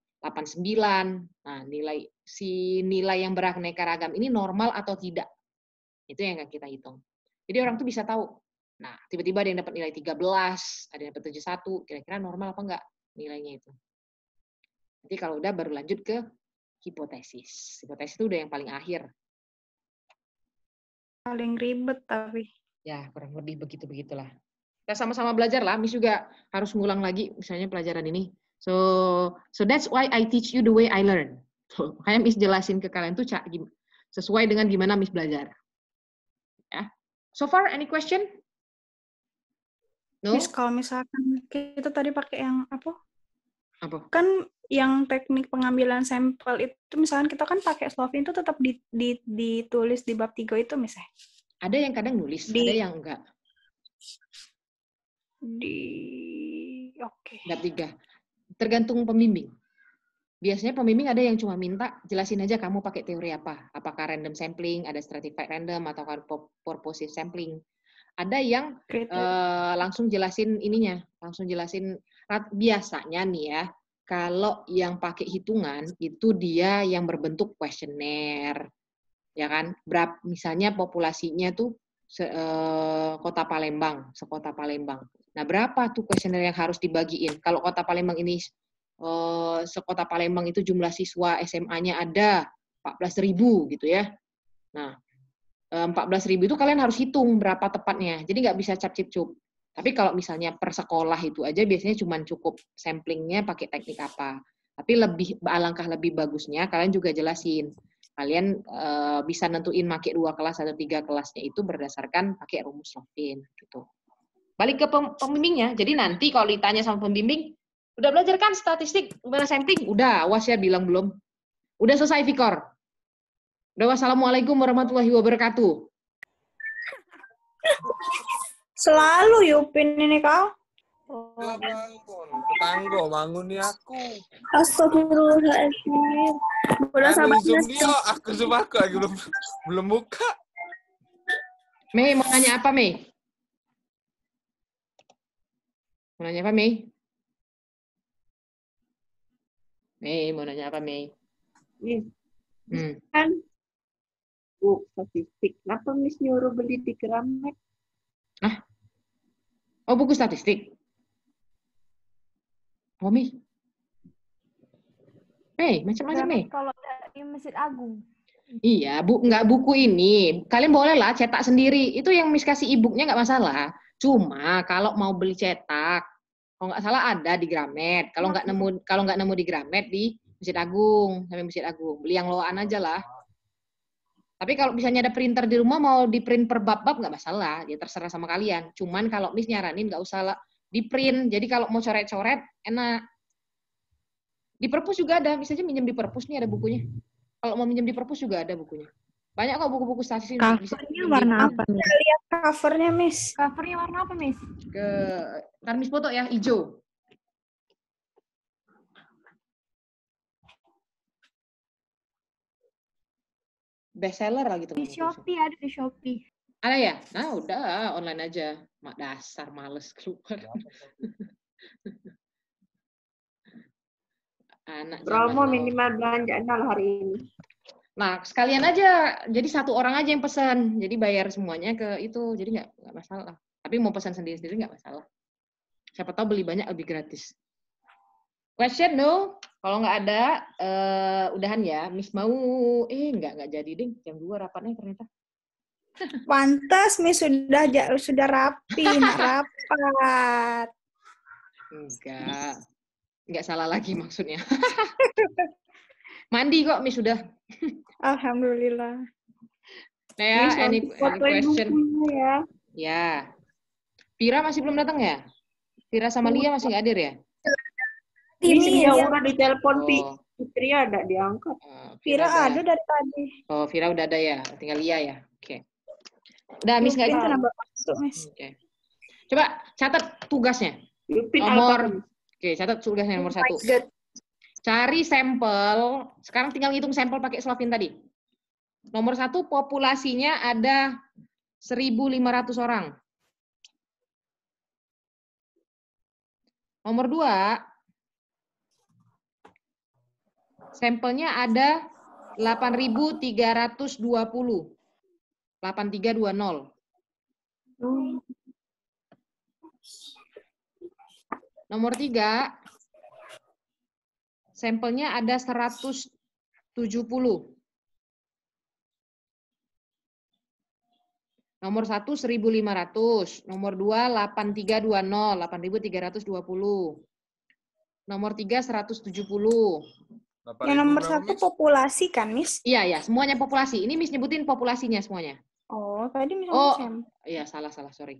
89. Nah, nilai si nilai yang beraneka ragam ini normal atau tidak. Itu yang kita hitung. Jadi orang tuh bisa tahu. Nah, tiba-tiba ada yang dapat nilai 13, ada yang dapat 71, kira-kira normal apa enggak nilainya itu. Nanti kalau udah baru lanjut ke hipotesis. Hipotesis itu udah yang paling akhir. Paling ribet tapi. Ya, kurang lebih begitu-begitulah. Kita sama-sama belajar lah. Miss juga harus ngulang lagi misalnya pelajaran ini So so that's why I teach you the way I learn. So, makanya [LAUGHS] Miss jelasin ke kalian tuh cak sesuai dengan gimana Miss belajar. Ya. So far any question? No? Miss kalau misalkan kita tadi pakai yang apa? Apa? Kan yang teknik pengambilan sampel itu misalkan kita kan pakai Slovin itu tetap di, di, ditulis di bab 3 itu misalnya. Eh? Ada yang kadang nulis, di, ada yang enggak. Di oke. Okay. Bab 3 tergantung pembimbing. Biasanya pembimbing ada yang cuma minta, jelasin aja kamu pakai teori apa. Apakah random sampling, ada stratified random, atau kan purposive sampling. Ada yang uh, langsung jelasin ininya, langsung jelasin. Biasanya nih ya, kalau yang pakai hitungan, itu dia yang berbentuk kuesioner. Ya kan? Berapa, misalnya populasinya tuh se, uh, kota Palembang, sekota Palembang. Nah, berapa tuh kuesioner yang harus dibagiin? Kalau kota Palembang ini uh, sekota Palembang itu jumlah siswa SMA-nya ada 14.000 gitu ya. Nah, 14.000 eh, itu kalian harus hitung berapa tepatnya. Jadi nggak bisa cap cip cup. Tapi kalau misalnya per sekolah itu aja biasanya cuma cukup samplingnya pakai teknik apa. Tapi lebih alangkah lebih bagusnya kalian juga jelasin kalian e, bisa nentuin pakai dua kelas atau tiga kelasnya itu berdasarkan pakai rumus Lovin gitu. Balik ke pem pembimbingnya. Jadi nanti kalau ditanya sama pembimbing, udah belajar kan statistik, udah sampling? Udah, ya bilang belum. Udah selesai Vikor. Udah wassalamualaikum warahmatullahi wabarakatuh. Selalu Yupin ini kau. Bangun, tetanggo bangun ya aku. Astagfirullahaladzim bola sama Zoom aku Zoom aku lagi belum belum buka. Mei mau nanya apa Mei? Mau nanya apa Mei? Mei mau nanya apa Mei? hmm. kan bu statistik. Kenapa Miss nyuruh beli di Gramet? Ah? Oh buku statistik. Oh, Mi eh macam-macam nih. Kalau dari Masjid Agung. Iya, bu, nggak buku ini. Kalian bolehlah cetak sendiri. Itu yang Miss kasih e nggak masalah. Cuma kalau mau beli cetak, kalau nggak salah ada di Gramet. Kalau nggak hmm. nemu, kalau nggak nemu di Gramet di Masjid Agung, sampai Masjid Agung. Beli yang loan aja lah. Tapi kalau misalnya ada printer di rumah mau di print per bab-bab nggak masalah, ya terserah sama kalian. Cuman kalau Miss nyaranin nggak usah lah di print. Jadi kalau mau coret-coret enak di perpus juga ada, bisa aja minjem di perpus nih ada bukunya. Kalau mau minjem di perpus juga ada bukunya. Banyak kok buku-buku stasiun. Covernya warna apa? nih lihat covernya, Miss. Covernya warna apa, Miss? Ke ntar Miss foto ya, hijau. Best seller lah gitu Di Shopee, ada di Shopee. Ada ya? Nah, udah online aja. Mak dasar males keluar. [LAUGHS] anak Romo minimal belanja nol hari ini nah sekalian aja jadi satu orang aja yang pesan jadi bayar semuanya ke itu jadi nggak nggak masalah tapi mau pesan sendiri sendiri nggak masalah siapa tahu beli banyak lebih gratis question no kalau nggak ada uh, udahan ya Miss mau eh nggak nggak jadi ding. jam dua rapatnya ternyata [LAUGHS] Pantas Miss sudah sudah rapi, [LAUGHS] rapat. Enggak nggak salah lagi maksudnya. [LAUGHS] Mandi kok, Miss, sudah. Alhamdulillah. Nah ya, Miss, any, any question? Ya. ya. Pira masih belum datang ya? Pira sama Lia masih nggak hadir ya? Ini ya di telepon oh. Pi. Fitri ada diangkat. Uh, oh, pira ada. ada dari tadi. Oh, pira udah ada ya. Tinggal Lia ya. Oke. Okay. Udah Miss, nggak? Iya, Oke. Coba catat tugasnya. Yupin nomor Oke, catat sudah nomor satu. Cari sampel. Sekarang tinggal hitung sampel pakai Slovin tadi. Nomor satu, populasinya ada 1.500 orang. Nomor dua, sampelnya ada 8.320. 8320. Nomor tiga, sampelnya ada 170. Nomor 1 1500, nomor 2 8320, 8320. Nomor 3 170. Yang nomor satu populasi kan, Miss? Iya, ya, semuanya populasi. Ini Miss nyebutin populasinya semuanya. Oh, tadi Miss Oh, iya salah salah, sorry.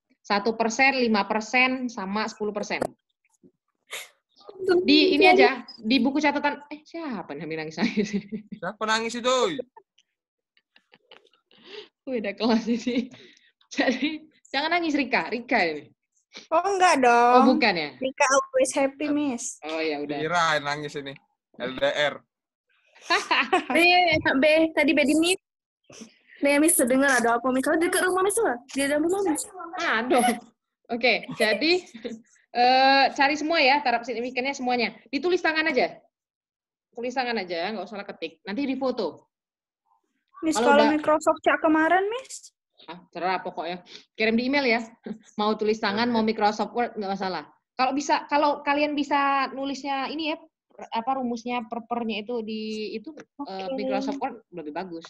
satu persen, lima persen, sama sepuluh persen. Di ini aja, di buku catatan, eh siapa yang nangis nangis? [LAUGHS] Siapa nangis itu? Udah kelas ini. Jadi jangan nangis Rika, Rika ini. Oh enggak dong. Oh bukan ya. Rika always happy oh. miss. Oh ya udah. Kira nangis ini. LDR. B, B, tadi B di Nih Miss, dengar ada apa Miss? Kalau dekat rumah Miss lah, di dalam rumah Miss. Aduh. Oke, okay, jadi uh, [LAUGHS] cari semua ya taraf signifikannya semuanya. Ditulis tangan aja. Tulis tangan aja, nggak usah ketik. Nanti difoto. Miss, kalau, kalau Microsoft cak kemarin, Miss? Ah, cerah pokoknya. Kirim di email ya. [LAUGHS] mau tulis tangan, mau Microsoft Word, nggak masalah. Kalau bisa, kalau kalian bisa nulisnya ini ya, apa rumusnya perpernya itu di itu eh, okay. uh, Microsoft Word lebih bagus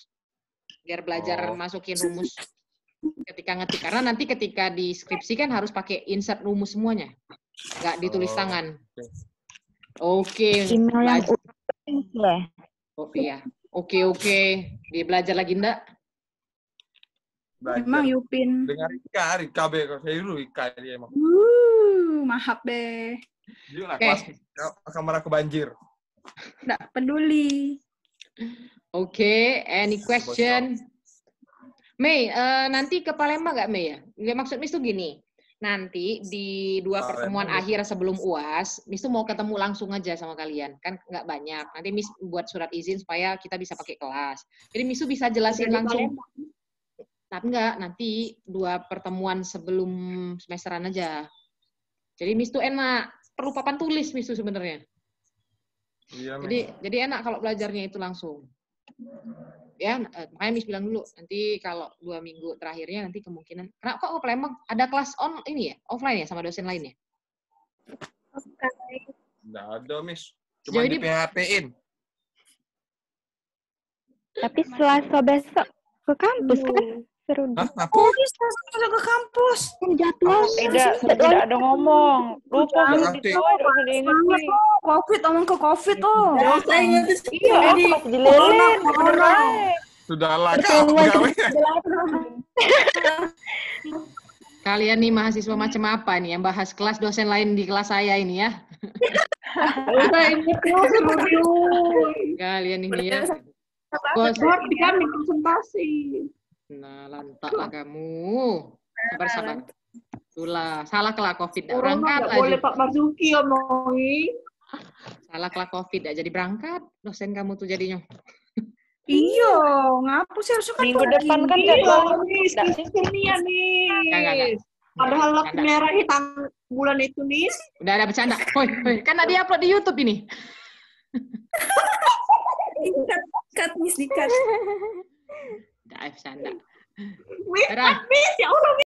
biar belajar oh. masukin rumus ketika ngetik karena nanti ketika di skripsi kan harus pakai insert rumus semuanya nggak ditulis oh. tangan oke okay. ya oke okay, oh, iya. oke okay. dia belajar lagi ndak memang emang Yupin dengar Ika Rika be saya dulu Ika dia emang uh mahap be Yuk lah okay. kelas kamar aku banjir nggak peduli Oke, okay. any question? Mei, uh, nanti ke Palembang gak Mei ya? Maksud Miss tuh gini, nanti di dua pertemuan Palembang. akhir sebelum UAS, Miss tuh mau ketemu langsung aja sama kalian, kan nggak banyak. Nanti Miss buat surat izin supaya kita bisa pakai kelas. Jadi Miss tuh bisa jelasin Jadi langsung. Palembang. Tapi nggak, nanti dua pertemuan sebelum semesteran aja. Jadi Miss tuh enak, perlu papan tulis Miss tuh sebenarnya. Iya, jadi, jadi enak kalau belajarnya itu langsung ya eh, makanya Miss bilang dulu nanti kalau dua minggu terakhirnya nanti kemungkinan kenapa kok ke Palembang ada kelas on ini ya offline ya sama dosen lainnya oke nggak ada Miss cuma Jadi, di PHP in tapi Selasa besok ke kampus kan iya seru Hah, apa? Oh, bisa masuk ke kampus. Yang jadwal. Oh, tidak, tidak ada ngomong. Lupa ngerti. Covid, ngomong ke Covid, tuh. oh. Saya ingat Iya, pas dilihat. Corona, iya. Sudahlah, kau Kalian nih mahasiswa macam apa nih yang bahas kelas dosen lain di kelas saya ini ya? Kalian ini ya. Bos, kami presentasi. Nah, lantak lah kamu. Sabar sabar. Itulah, salah kelah COVID. Tidak oh, berangkat lagi. Boleh Pak Marzuki omongi. [LAUGHS] Salah kelah COVID, tidak jadi berangkat. Dosen kamu tuh jadinya. [LAUGHS] Iya, ngapus ya harus kan Minggu depan kan jadwal. Ini ya nih. Padahal lock merah hitam bulan itu nih. Udah ada bercanda. Hoi, hoi. Kan tadi upload di YouTube ini. [LAUGHS] Dikat, cut, mis, dikat. I eh, Aif Wait, Ara. miss.